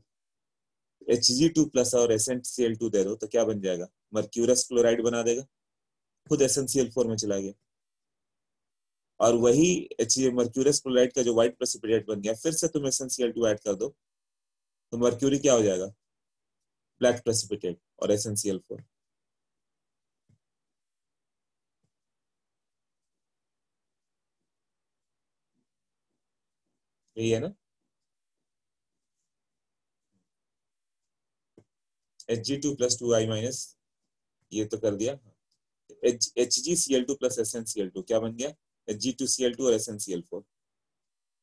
एच जी टू प्लस और S N C L two दे दो तो क्या बन जाएगा मर्क्यूरस क्लोराइड बना देगा खुद S N C L four में चला गया और वही एच मर्क्यूरस क्लोराइड का जो व्हाइट प्रेसिपिटेट बन गया फिर से तुम एस एनसीएल टू एड कर दो तो मर्क्यूरी क्या हो जाएगा ब्लैक प्रेसिपिटेट और एस एनसीएल फोर यही है ना H G two plus two I minus ये तो कर दिया H G C L two plus S N C L two क्या बन गया H G two C L two और S N C L four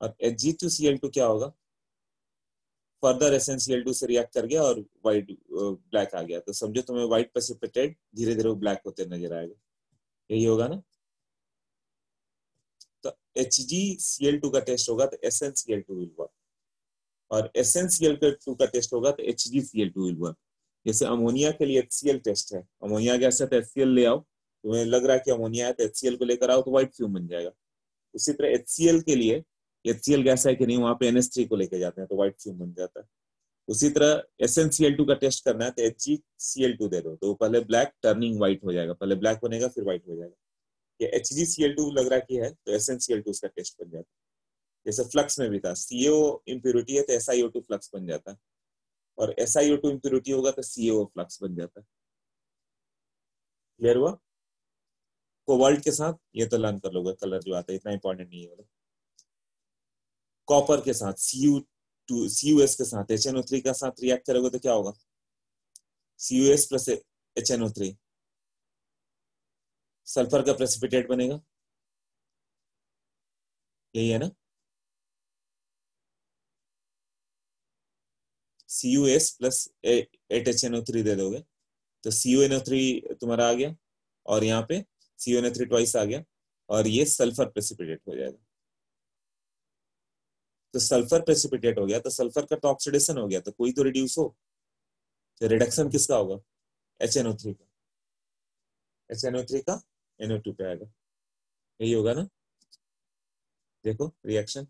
अब H G two C L two क्या होगा further S N C L two से react कर गया और वाइट ब्लैक आ गया तो समझो तुम्हें व्हाइट पेसिपिटेड धीरे धीरे वो ब्लैक होते नजर आएगा यही होगा ना तो H G C L two का टेस्ट होगा तो S N C L two will work और S N C L two का टेस्ट होगा तो H G C L two will work जैसे अमोनिया के लिए एच सी एल टेस्ट है अमोनिया गैस है तो एच सी एल ले आओ तुम्हें लग रहा है कि अमोनिया है तो एच को लेकर आओ तो व्हाइट फ्यूम बन जाएगा उसी तरह एच के लिए एच गैस है कि नहीं वहां पे एनएस को लेकर जाते हैं तो व्हाइट फ्यूम बन जाता है उसी तरह एस का टेस्ट करना है तो एच सी दे दो तो पहले ब्लैक टर्निंग व्हाइट हो जाएगा पहले ब्लैक बनेगा फिर व्हाइट हो जाएगा ये एच लग रहा कि है तो एस उसका टेस्ट बन जाता है जैसे फ्लक्स में भी था सीओ इम्प्योरिटी है तो एस फ्लक्स बन जाता है और एस आई इम्प्योरिटी होगा तो सीओ फ्लक्स बन जाता है क्लियर हुआ कोबाल्ट के साथ ये तो लर्न कर लोगे कलर जो आता है इतना इंपॉर्टेंट नहीं है कॉपर के साथ C U two C U S के साथ एच एन ओ थ्री के साथ रिएक्ट करोगे तो क्या होगा C U S plus H N O three sulphur का प्रेसिपिटेट बनेगा यही है ना C U S plus eight H N O three दे दोगे तो C U N O three तुम्हारा आ गया और यहाँ पे C N A three twice आ गया और ये सल्फर प्रेसिपिटेट हो जाएगा तो सल्फर प्रेसिपिटेट हो गया तो सल्फर का तो ऑक्सीडेशन हो गया तो कोई तो रिड्यूस हो तो रिडक्शन किसका होगा एच एन ओ थ्री का एच एन ओ थ्री का एनओ टू पे आएगा यही होगा ना देखो रिएक्शन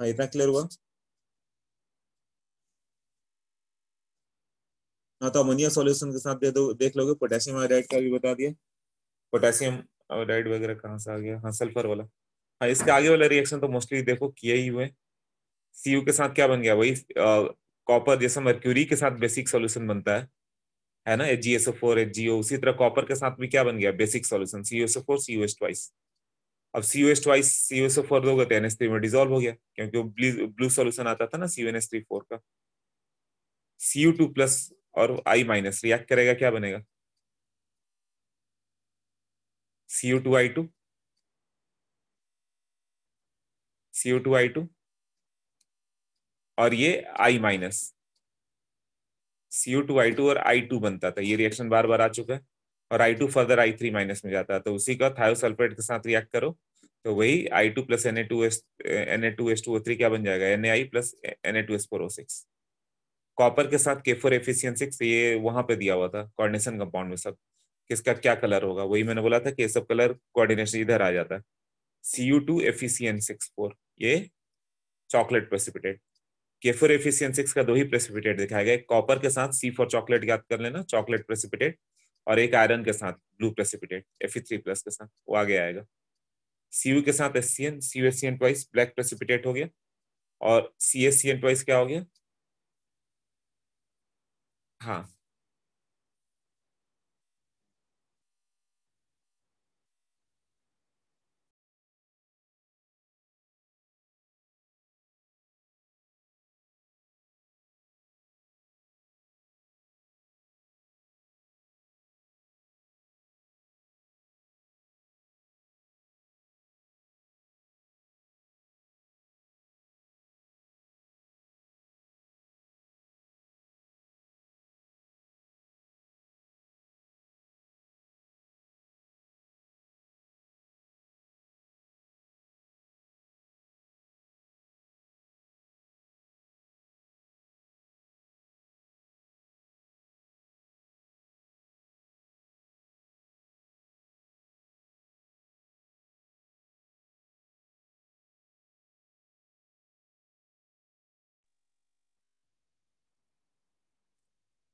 हाँ इतना क्लियर हुआ हाँ तो अमोनिया सॉल्यूशन के साथ दे दो देख लोगे पोटेशियम आयोडाइड का भी बता दिया पोटेशियम आयोडाइड वगैरह कहाँ से आ गया हाँ सल्फर वाला हाँ इसके आगे वाला रिएक्शन तो मोस्टली देखो किए ही हुए सी के साथ क्या बन गया वही कॉपर जैसा मर्क्यूरी के साथ बेसिक सॉल्यूशन बनता है है ना H G S O four H G O उसी तरह कॉपर के साथ भी क्या बन गया basic solution C U S O four C U S twice अब C S two I C S O four दोगे तो एस थ्री में डिजोल्व हो गया क्योंकि वो ब्लू ब्लू सोल्यूशन आता था ना C N S three four का सी यू टू प्लस और आई माइनस रिएक्ट करेगा क्या बनेगा C U two I two C U two I two और ये I minus C U two I two और आई टू बनता था ये रिएक्शन बार बार आ चुका है और I two further I three minus में जाता है तो उसी का थायोसल्फेट के साथ रिएक्ट करो तो वही I two plus N A two S N A two S two O three क्या बन जाएगा N A I plus N A two S four O six copper के साथ के फोर एफिशियन सिक्स ये वहां पे दिया हुआ था कोऑर्डिनेशन कंपाउंड में सब किसका क्या कलर होगा वही मैंने बोला था कि ये सब कलर कोऑर्डिनेशन इधर आ जाता है सी यू टू एफिशियन सिक्स फोर ये चॉकलेट प्रेसिपिटेट के फोर एफिशियन सिक्स का दो ही प्रेसिपिटेट दिखाया गया कॉपर के साथ सी फोर चॉकलेट याद कर लेना चॉकलेट प्रेसिपिटेट और एक आयरन के साथ ब्लू प्रेसिपिटेट प्लस के साथ वो आगे आएगा सी के साथ S S C C N C N twice black precipitate हो गया और C C S N twice क्या हो गया हाँ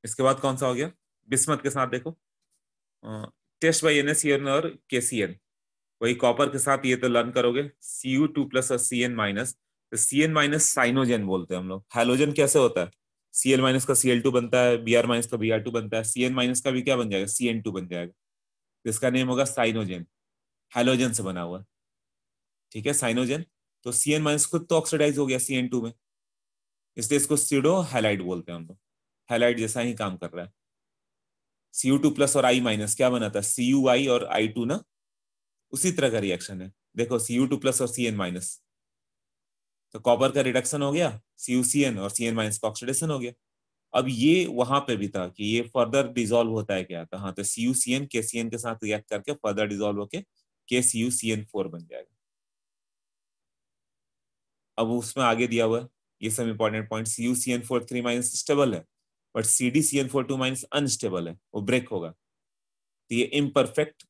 इसके बाद कौन सा हो गया बिस्मत के साथ देखो टेस्ट बाई एन एन और के सी एन वही कॉपर के साथ ये तो लर्न करोगे सी यू टू प्लस और सी एन माइनस तो सी एन माइनस साइनोजन बोलते हैं हम लोग हाइलोजन कैसे होता है सी एल माइनस का सी एल टू बनता है बी आर माइनस का बी आर टू बनता है सी एन माइनस का भी क्या बन जाएगा सी एन टू बन जाएगा तो इसका नेम होगा साइनोजन हाइलोजन से बना हुआ ठीक है साइनोजन तो सी एन माइनस खुद तो ऑक्सीडाइज हो गया सी एन टू में इसलिए इसको सीडो हेलाइट बोलते हैं हम लोग हेलाइट जैसा ही काम कर रहा है सी यू टू प्लस और आई माइनस क्या बनाता है सी यू आई और आई टू ना उसी तरह का रिएक्शन है देखो सी यू टू प्लस और सी एन माइनस तो कॉपर का रिडक्शन हो गया सी यू सी एन और सी एन माइनस का ऑक्सीडेशन हो गया अब ये वहां पे भी था कि ये फर्दर डिजोल्व होता है क्या तो हाँ तो सी यू सी एन के सी एन के साथ रिएक्ट करके फर्दर डिजोल्व होके के C U C N four बन जाएगा अब उसमें आगे दिया हुआ है ये सब important point C U C N four three minus stable है but C D C N four two minus unstable है वो ब्रेक होगा तो ये इम्परफेक्ट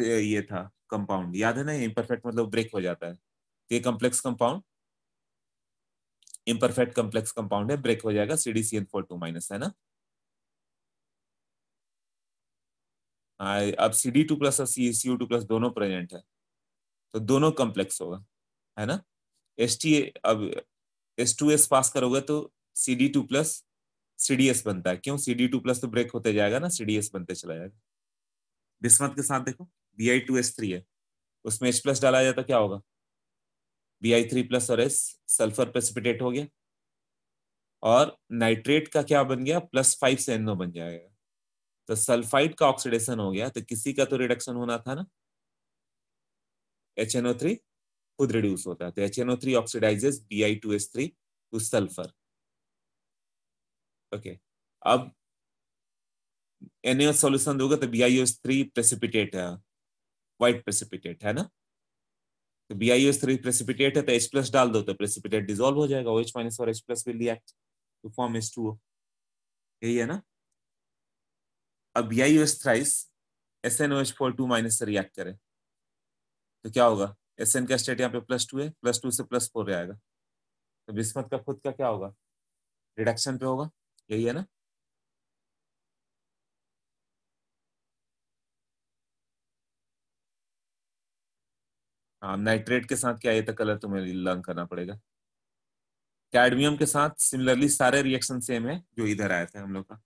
ये था कंपाउंड याद है ना इम्परफेक्ट मतलब ब्रेक हो जाता है तो ये complex compound imperfect complex compound है ब्रेक हो जाएगा C D C N four two minus है ना अब सी डी टू प्लस और सी सी टू प्लस दोनों प्रेजेंट है तो दोनों कम्प्लेक्स होगा है ना एस टी अब एस टू एस पास करोगे तो C D two plus CDS बनता है क्यों सीडी टू प्लस तो ब्रेक होते जाएगा ना सीडीएस बनते चला जाएगा बिस्मत के साथ देखो B I two S three है उसमें एच प्लस डाला जाए तो क्या होगा बी आई थ्री प्लस और एस सल्फर प्रेसिपिटेट हो गया और नाइट्रेट का क्या बन गया प्लस फाइव से एनो बन जाएगा तो सल्फाइड का ऑक्सीडेशन हो गया तो किसी का तो रिडक्शन होना था ना एच एनओ थ्री खुद रिड्यूस होता है तो H NO three oxidises B I two S three to sulphur okay अब एनएस सॉल्यूशन दोगे तो B I S three precipitate है वाइट प्रेसिपिटेट है ना तो बी आई थ्री प्रेसिपिटेट है तो एच प्लस डाल दो तो प्रेसिपिटेट डिजोल्व हो जाएगा एच माइनस और H plus will react to form H two यही है ना अब B I S thrice S N O H four two minus से रिएक्ट करे तो क्या होगा एस एन का स्टेट यहाँ पे प्लस टू है प्लस टू से प्लस फोर आएगा तो बिस्मत का खुद का क्या होगा रिडक्शन पे होगा यही है ना हाँ नाइट्रेट के साथ क्या ये तक तो कलर तुम्हें लर्न करना पड़ेगा कैडमियम के साथ सिमिलरली सारे रिएक्शन सेम है जो इधर आया था हम लोग का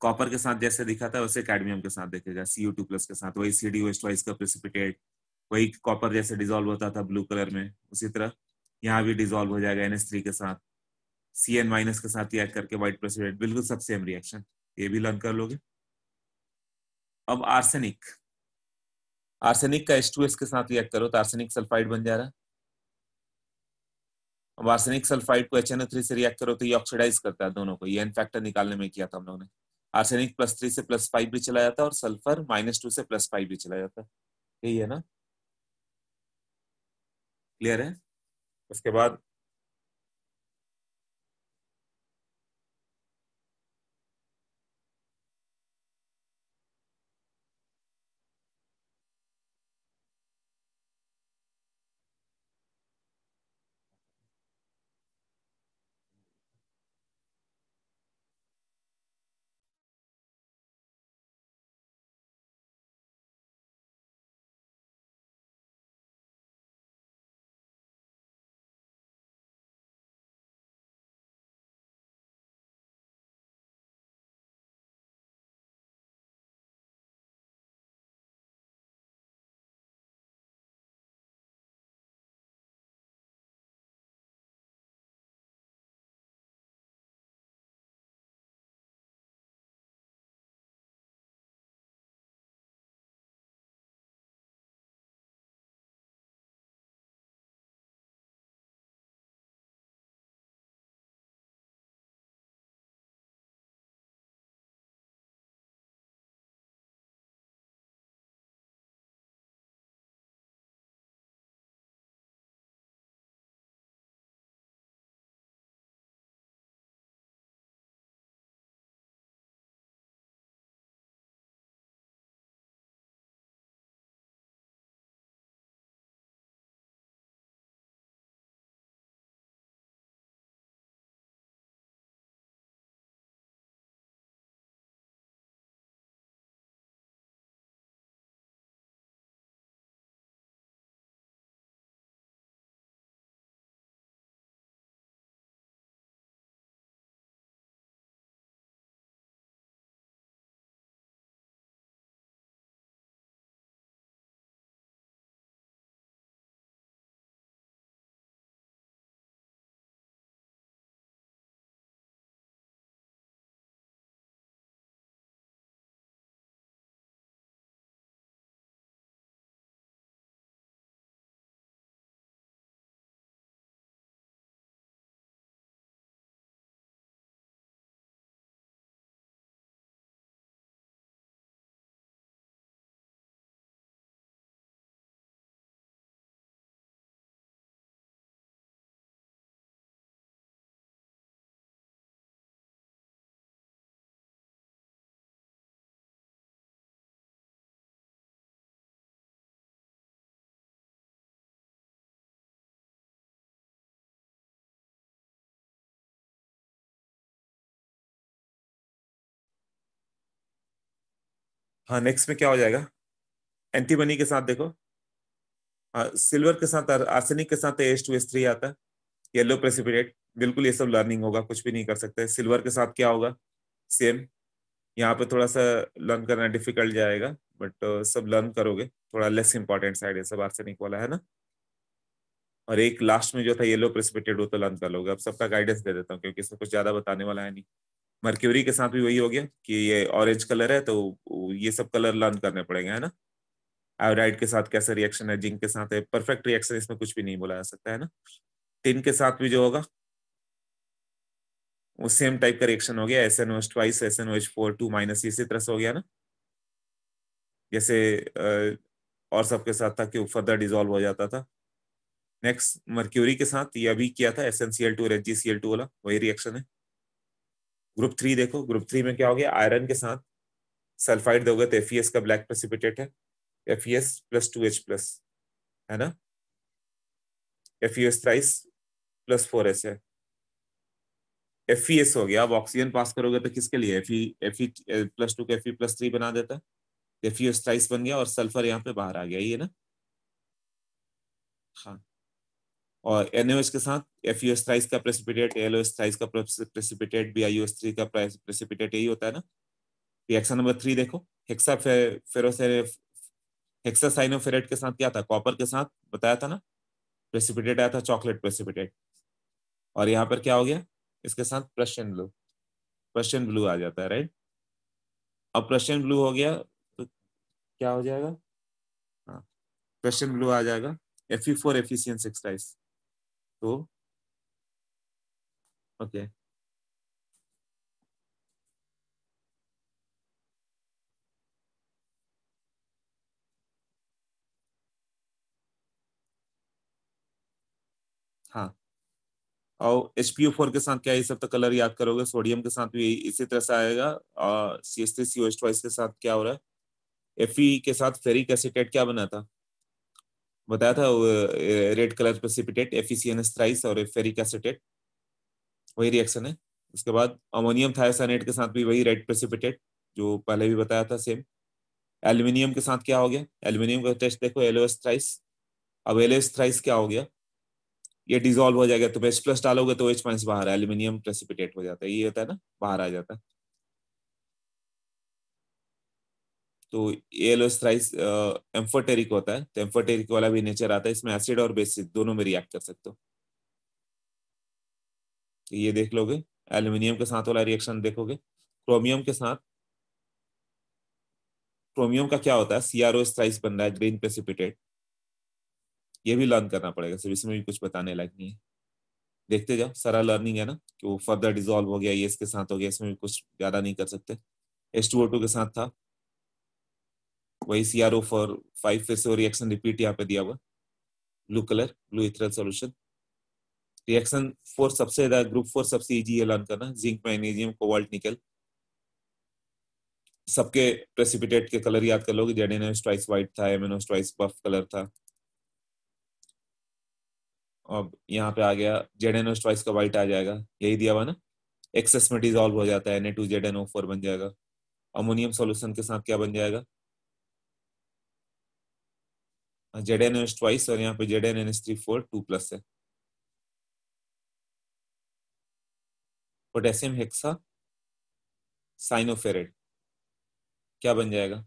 कॉपर के साथ जैसे दिखा था वैसे कैडमियम के साथ देखेगा सीओ टू प्लस के साथ वही सी डी वेस्ट वाइस का प्रेसिपिटेट वही कॉपर जैसे डिजोल्व होता था ब्लू कलर में उसी तरह यहाँ भी डिजोल्व हो जाएगा एन के साथ सी एन माइनस के साथ ऐड करके वाइट प्लस रेड बिल्कुल सब सेम रिएक्शन ये भी लर्न कर लोगे अब आर्सेनिक आर्सेनिक का टू एस के साथ रिएक्ट करो तो आर्सेनिक सल्फाइड बन जा रहा है अब आर्सेनिक सल्फाइड को एच एन ओ थ्री से रिएक्ट करो तो ये ऑक्सीडाइज करता है दोनों को ये एन फैक्टर निकालने में किया था हम लोगों ने आर्सेनिक प्लस थ्री से प्लस फाइव भी चला जाता है और सल्फर माइनस टू से प्लस फाइव भी चला जाता है यही है ना क्लियर है उसके बाद हाँ नेक्स्ट में क्या हो जाएगा एंटीमनी के साथ देखो हाँ सिल्वर के साथ आर्सेनिक के साथ एस टू एस थ्री आता है येलो प्रेसिपिटेट बिल्कुल ये सब लर्निंग होगा कुछ भी नहीं कर सकते सिल्वर के साथ क्या होगा सेम यहाँ पे थोड़ा सा लर्न करना डिफिकल्ट जाएगा बट uh, सब लर्न करोगे थोड़ा लेस इंपॉर्टेंट साइड है सब आर्सेनिक वाला है ना और एक लास्ट में जो था येलो प्रेसिपिटेट वो तो लर्न कर लोगे अब सबका गाइडेंस दे देता हूँ क्योंकि इसमें कुछ ज्यादा बताने वाला है नहीं मर्क्यूरी के साथ भी वही हो गया कि ये ऑरेंज कलर है तो ये सब कलर लर्न करने पड़ेंगे है ना आयोडाइड के साथ कैसा रिएक्शन है जिंक के साथ है परफेक्ट रिएक्शन इसमें कुछ भी नहीं बोला जा सकता है ना टिन के साथ भी जो होगा वो सेम टाइप का रिएक्शन हो गया एस एन ओच ट्वाइस एस एन ओच फोर टू माइनस इसी तरह से हो गया ना जैसे और सबके साथ था कि वो फर्दर डिजोल्व हो जाता था नेक्स्ट मर्क्यूरी के साथ ये अभी किया था S N C L two और H G C L two वाला वही रिएक्शन है ग्रुप थ्री देखो ग्रुप थ्री में क्या हो गया आयरन के साथ सल्फाइड दोगे तो एफ e का ब्लैक प्रेसिपिटेट है F E plus two H plus है ना F E thrice plus four H है एफ ई e हो गया अब ऑक्सीजन पास करोगे तो किसके लिए F E F E plus two का एफ ई प्लस थ्री बना देता है एफ थ्राइस e बन गया और सल्फर यहाँ पे बाहर आ गया ये ना हाँ और एन के साथ एफ यू थ्राइस का प्रेसिपिटेट एल ओ थ्राइस का precipitate B I U S three का प्रेसिपिटेट यही होता है ना रिएक्शन नंबर थ्री देखो हेक्सा फे, हेक्सासाइनोफेरेट के साथ क्या था कॉपर के साथ बताया था ना प्रेसिपिटेट आया था चॉकलेट प्रेसिपिटेट और यहाँ पर क्या हो गया इसके साथ प्रशियन ब्लू प्रशियन ब्लू आ जाता है राइट अब प्रशियन ब्लू हो गया तो क्या हो जाएगा हाँ प्रशियन ब्लू आ जाएगा एफ यू फोर एफिशियन सिक्स to तो, okay हाँ और एच पी ओ फोर के साथ क्या ये सब तो कलर याद करोगे सोडियम के साथ भी इसी तरह से आएगा और C S T C O S के साथ क्या हो रहा है एफ ई के साथ फेरिक एसिटेट क्या बना था बताया था रेड कलर पर एफिसियनस्ट्राइस और फेरिक एसिटेट वही रिएक्शन है उसके बाद अमोनियम थायसानेट के साथ भी वही रेड प्रेसिपिटेट जो पहले भी बताया था सेम एल्युमिनियम के साथ क्या हो गया एल्युमिनियम का टेस्ट देखो एलोएस्थ्राइस अब एलोएस्थ्राइस क्या हो गया ये डिजोल्व हो जाएगा तो एच प्लस डालोगे तो एच माइनस बाहर एल्युमिनियम प्रेसिपिटेट हो जाता है ये होता है ना बाहर आ जाता है तो एलो थ्राइस एम्फोटेरिक होता है तो एम्फोटेरिक वाला भी नेचर आता है इसमें एसिड और बेसिस दोनों में रिएक्ट कर सकते हो ये देख लोगे एल्यूमिनियम के साथ वाला रिएक्शन देखोगे क्रोमियम के साथ क्रोमियम का क्या होता है सीआरओ स्ट्राइस बन रहा है ग्रीन प्रेसिपिटेट ये भी लर्न करना पड़ेगा सिर्फ इसमें भी कुछ बताने लायक नहीं है देखते जाओ सारा लर्निंग है ना कि वो फर्दर डिजोल्व हो गया ये इसके साथ हो गया इसमें भी कुछ ज्यादा नहीं कर सकते एस के साथ था वही C R O four five फिर से रिएक्शन रिपीट यहाँ पे दिया हुआ blue colour blue ethereal solution reaction four सबसे ज्यादा ग्रुप फोर सबसे इजी है लर्न करना जिंक मैग्नीजियम कोबाल्ट निकल सबके प्रेसिपिटेट के कलर याद कर लो जेड व्हाइट था एम ट्वाइस बफ कलर था अब यहाँ पे आ गया जेड एन ट्वाइस का व्हाइट आ जाएगा यही दिया हुआ ना एक्सेस में डिजॉल्व हो जाता है N A two Z N O four बन जाएगा अमोनियम सोल्यूशन के साथ क्या बन जाएगा जेड एन एस ट्वाइस और यहाँ पे Z N N S three four two plus है पोटेशियम हेक्सा साइनोफेरेट क्या बन जाएगा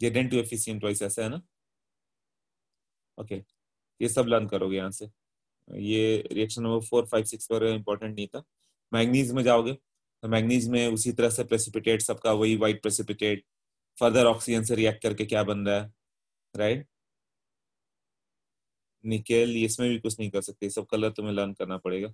जेड एन टू एफिशियन ट्वाइस ऐसा है ना ओके okay. ये सब लर्न करोगे यहां से ये reaction number four five six वगैरह इंपॉर्टेंट नहीं था मैग्नीज में जाओगे तो मैग्नीज में उसी तरह से प्रेसिपिटेट सबका वही वाइट प्रेसिपिटेट फर्दर ऑक्सीजन से रिएक्ट करके क्या बन रहा है राइट निकेल इसमें भी कुछ नहीं कर सकते सब कलर तुम्हें लर्न करना पड़ेगा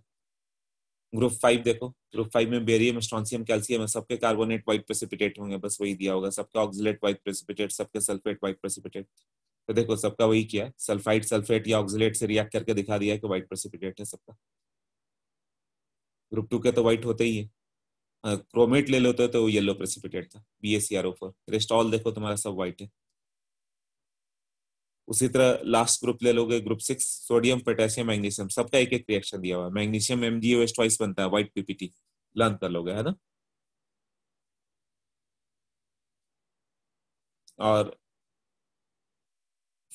ग्रुप फाइव देखो ग्रुप फाइव में बेरियम स्ट्रॉन्सियम कैल्सियम सबके कार्बोनेट वाइट प्रेसिपिटेट होंगे बस वही दिया होगा सबका ऑक्सीट वाइट प्रेसिपिटेट सबके सल्फेट वाइट प्रेसिपिटेट तो देखो सबका वही किया सल्फाइड सल्फेट या ऑक्सीट से रिएक्ट करके दिखा दिया कि व्हाइट प्रेसिपिटेट है सबका ग्रुप टू के तो व्हाइट होते ही है क्रोमेट ले लेते हो तो वो येलो प्रेसिपिटेट था B S C R O four रेस्टॉल देखो तुम्हारा सब व्हाइट है उसी तरह लास्ट ग्रुप ले लोगे group six sodium potassium magnesium सबका एक एक रिएक्शन दिया हुआ magnesium M G S twice बनता है व्हाइट पीपीटी लर्न कर लोगे है ना और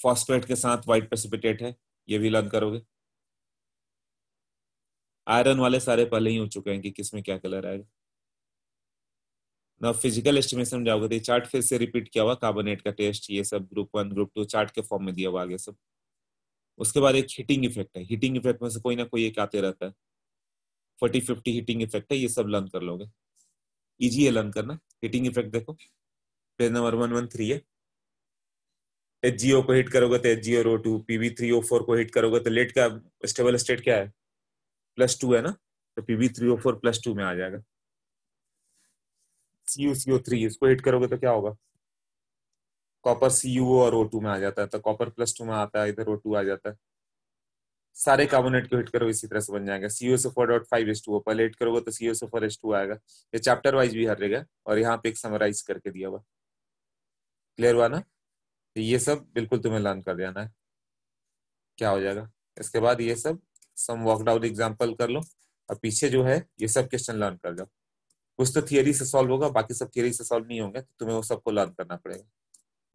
फॉस्फेट के साथ व्हाइट प्रेसिपिटेट है ये भी लर्न करोगे आयरन वाले सारे पहले ही हो चुके हैं कि किसमें क्या कलर आएगा ना फिजिकल एस्टिमेशन में जाओगे तो चार्ट फिर से रिपीट किया हुआ कार्बोनेट का टेस्ट ये सब group one group two chart के फॉर्म में दिया हुआ आगे सब उसके बाद एक हीटिंग इफेक्ट है हीटिंग इफेक्ट में से कोई ना कोई एक आते रहता है फोर्टी फिफ्टी हीटिंग इफेक्ट है ये सब लर्न कर लोगे इजी है लर्न करना हीटिंग इफेक्ट देखो page number one one three है एच जी ओ को हिट करोगे तो एच जी ओ रो two P V three O four को हिट करोगे तो लेट का स्टेबल स्टेट क्या है प्लस टू है ना तो P V three O four plus two में आ जाएगा सी सी ओ थ्री इसको हिट करोगे तो क्या होगा कॉपर सी यू और ओ टू में आ जाता है तो कॉपर प्लस टू में आता है इधर ओ टू आ जाता है सारे कार्बोनेट को हिट करो इसी तरह से बन जाएंगे सीओ से four dot five S two पहले हिट करोगे तो सीओ से फोर एस टू आएगा ये चैप्टर वाइज भी हर जगह और यहाँ पे एक समराइज करके दिया हुआ क्लियर हुआ ना तो ये सब बिल्कुल तुम्हें लर्न कर देना है क्या हो जाएगा इसके बाद ये सब सम वॉकडाउट एग्जाम्पल कर लो और पीछे जो है ये सब क्वेश्चन लर्न कर जाओ कुछ तो थियोरी से सॉल्व होगा बाकी सब थियोरी से सॉल्व नहीं होंगे तो तुम्हें वो सबको लर्न करना पड़ेगा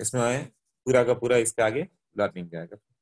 इसमें पूरा का पूरा इसके आगे लर्निंग जाएगा